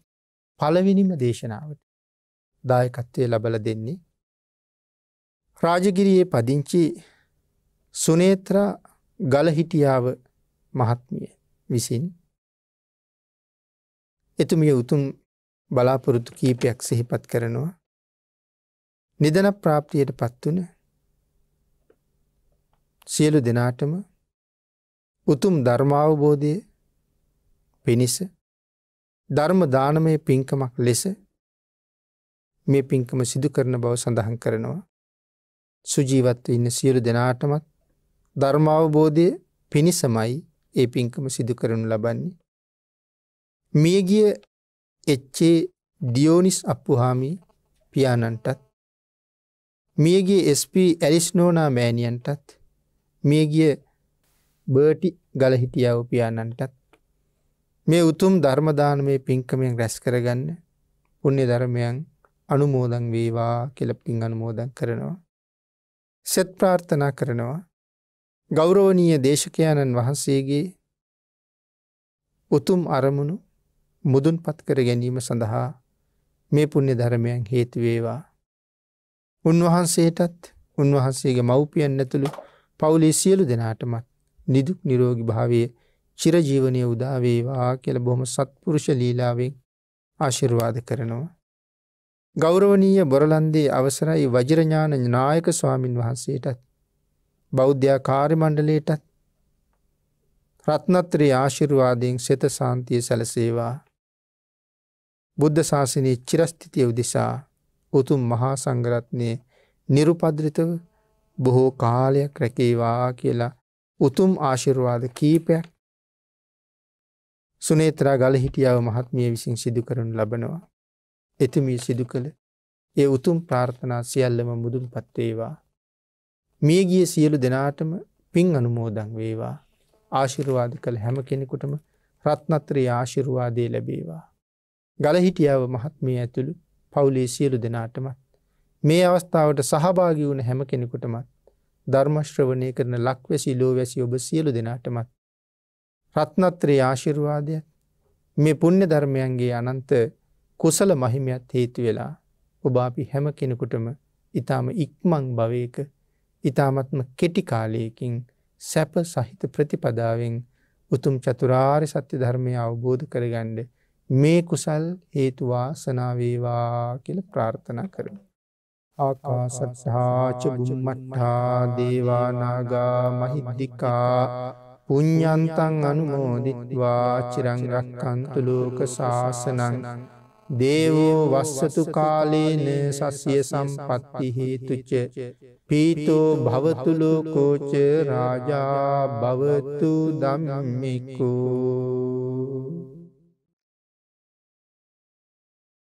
Speaker 2: පළවිනිම දේශනාවට දායකත්වය ලබල දෙන්නේ රාජගිරියේ පදිංචි සුනේත්‍රා ගලහිටියාව මහත්මිය විසින් එතුමිය උතුම් බලාපොරොත්තු කීපයක් සිහිපත් කරනවා. නිදන ප්‍රාප්තියට පත්වන සියලු දෙනාටම උතුම් ධර්මාවබෝධය පිණිස ධර්ම දානමය පින්කමක් ලෙස මේ පින්කම සිදු කරන බව සඳහන් කරනවා. සුජීවත්ව ඉන්න සියලු දෙනාටමත් ධර්මාවබෝධය පිණිසමයි ඒ පින්කම සිදු කරනු ලබන්නේ. මියගිය එච්චේ ඩියෝනිස් අප්පුහාමි පියාණන්ටත් මියගිය SP ඇලිස් නෝනා මෑණියන්ටත් මියගිය බර්ටි ගලහිටියව පියාණන්ටත් මේ උතුම් ධර්මදානමය පින්කමෙන් රැස් කරගන්න පුුණ්‍ය ධර්මයන් අනුමෝදන් වේවා කෙලපින් අනුමෝදන් කරනවා. සෙත් ප්‍රාර්ථනා කරනවා ගෞරෝණීය දේශකයාණන් වහන්සේගේ උතුම් අරමුණු මුදුන්පත් කර ගැනීම සඳහා මේ පුුණ්‍ය ධර්මයන් හේතුවේවා. උන්වහන්සේටත් උන්වහන්සේගේ මව්පියන් නැතුළු පවුලේ සියලු දෙනාටමත් නිදුක් නිරෝගි භාවය චිරජීවනය උදාවේවා කියල බොහොම සත්පුරුෂ ලීලාවෙන් ආශිර්වාද කරනවා. ගෞරවනීය බොරලන්දේ අවසරයි වජරඥාන නායක ස්වාමින් වහන්සේටත් බෞද්ධයා කාරිමණ්ඩලේටත් රත්නත්‍රී ආශිර්වාදයෙන් සෙත සාන්තිය සැලසේවා බුද්ධ ශාසනයේ චිරස්ථිතිය උදෙසා උතුම් මහා සංඝරත්නයේ නිරුපද්‍රිතව බොහෝ කාලයක් රැකේවා කියලා උතුම් ආශිර්වාද කීපයක් සුනේත්‍රා ගලහිටියාව මහත්මිය විසින් සිදු කරනු ලබනවා. එතුමිය සිදු කළ ඒ උතුම් ප්‍රාර්ථනා සියල්ලම මුදුන්පත් වේවා. මියගිය සියලු දෙනාටම පින් අනුමෝදන් වේවා. ආශිර්වාද කළ හැම කෙනෙකුටම රත්නත්‍රයේ ආශිර්වාදේ ලැබේවා. ගල හිටියාව මහත්මිය ඇතුළු පවුලේ සියලු දෙනාටමත්. මේ අවස්ථාවට සහභාගි වුණ හැම කෙනෙකුටමත් ධර්මශ්‍රවනය කරන ලක්වැසි ලෝවැසි ඔබ සියලු දෙනාටමත්. රත්නත්‍රයේ ආශිර්වාදය මේ පුුණ්‍ය ධර්මයන්ගේ අනන්ත කුසල මහිමයත් හේතු වෙලා ඔබ අපි හැම කෙනෙකුටම ඉතාම ඉක්මං භවයක ඉතාමත්ම කෙටිකාලයකින් සැප සහිත ප්‍රතිපදාවෙන් උතුම් චතුරාරි සත්‍ය ධර්මය අවබෝධ කරගණ්ඩ මේ කුසල් හේතු වාසනා වේවා කියලා ප්‍රාර්ථනා කරමු. ආකාසත්තා ච බුම්මත්තා දේවා නාග මහිද්దికා පුඤ්ඤන්තං අනුමෝදිත්වා චිරං රක්ඛන්තු ලෝක සාසනං දේවෝ වස්සතු කාලේන සස්්‍යය සම්පත්ති හේතුච පීතෝ භවතුලෝකෝච රාජා භවතු දම්මිකෝ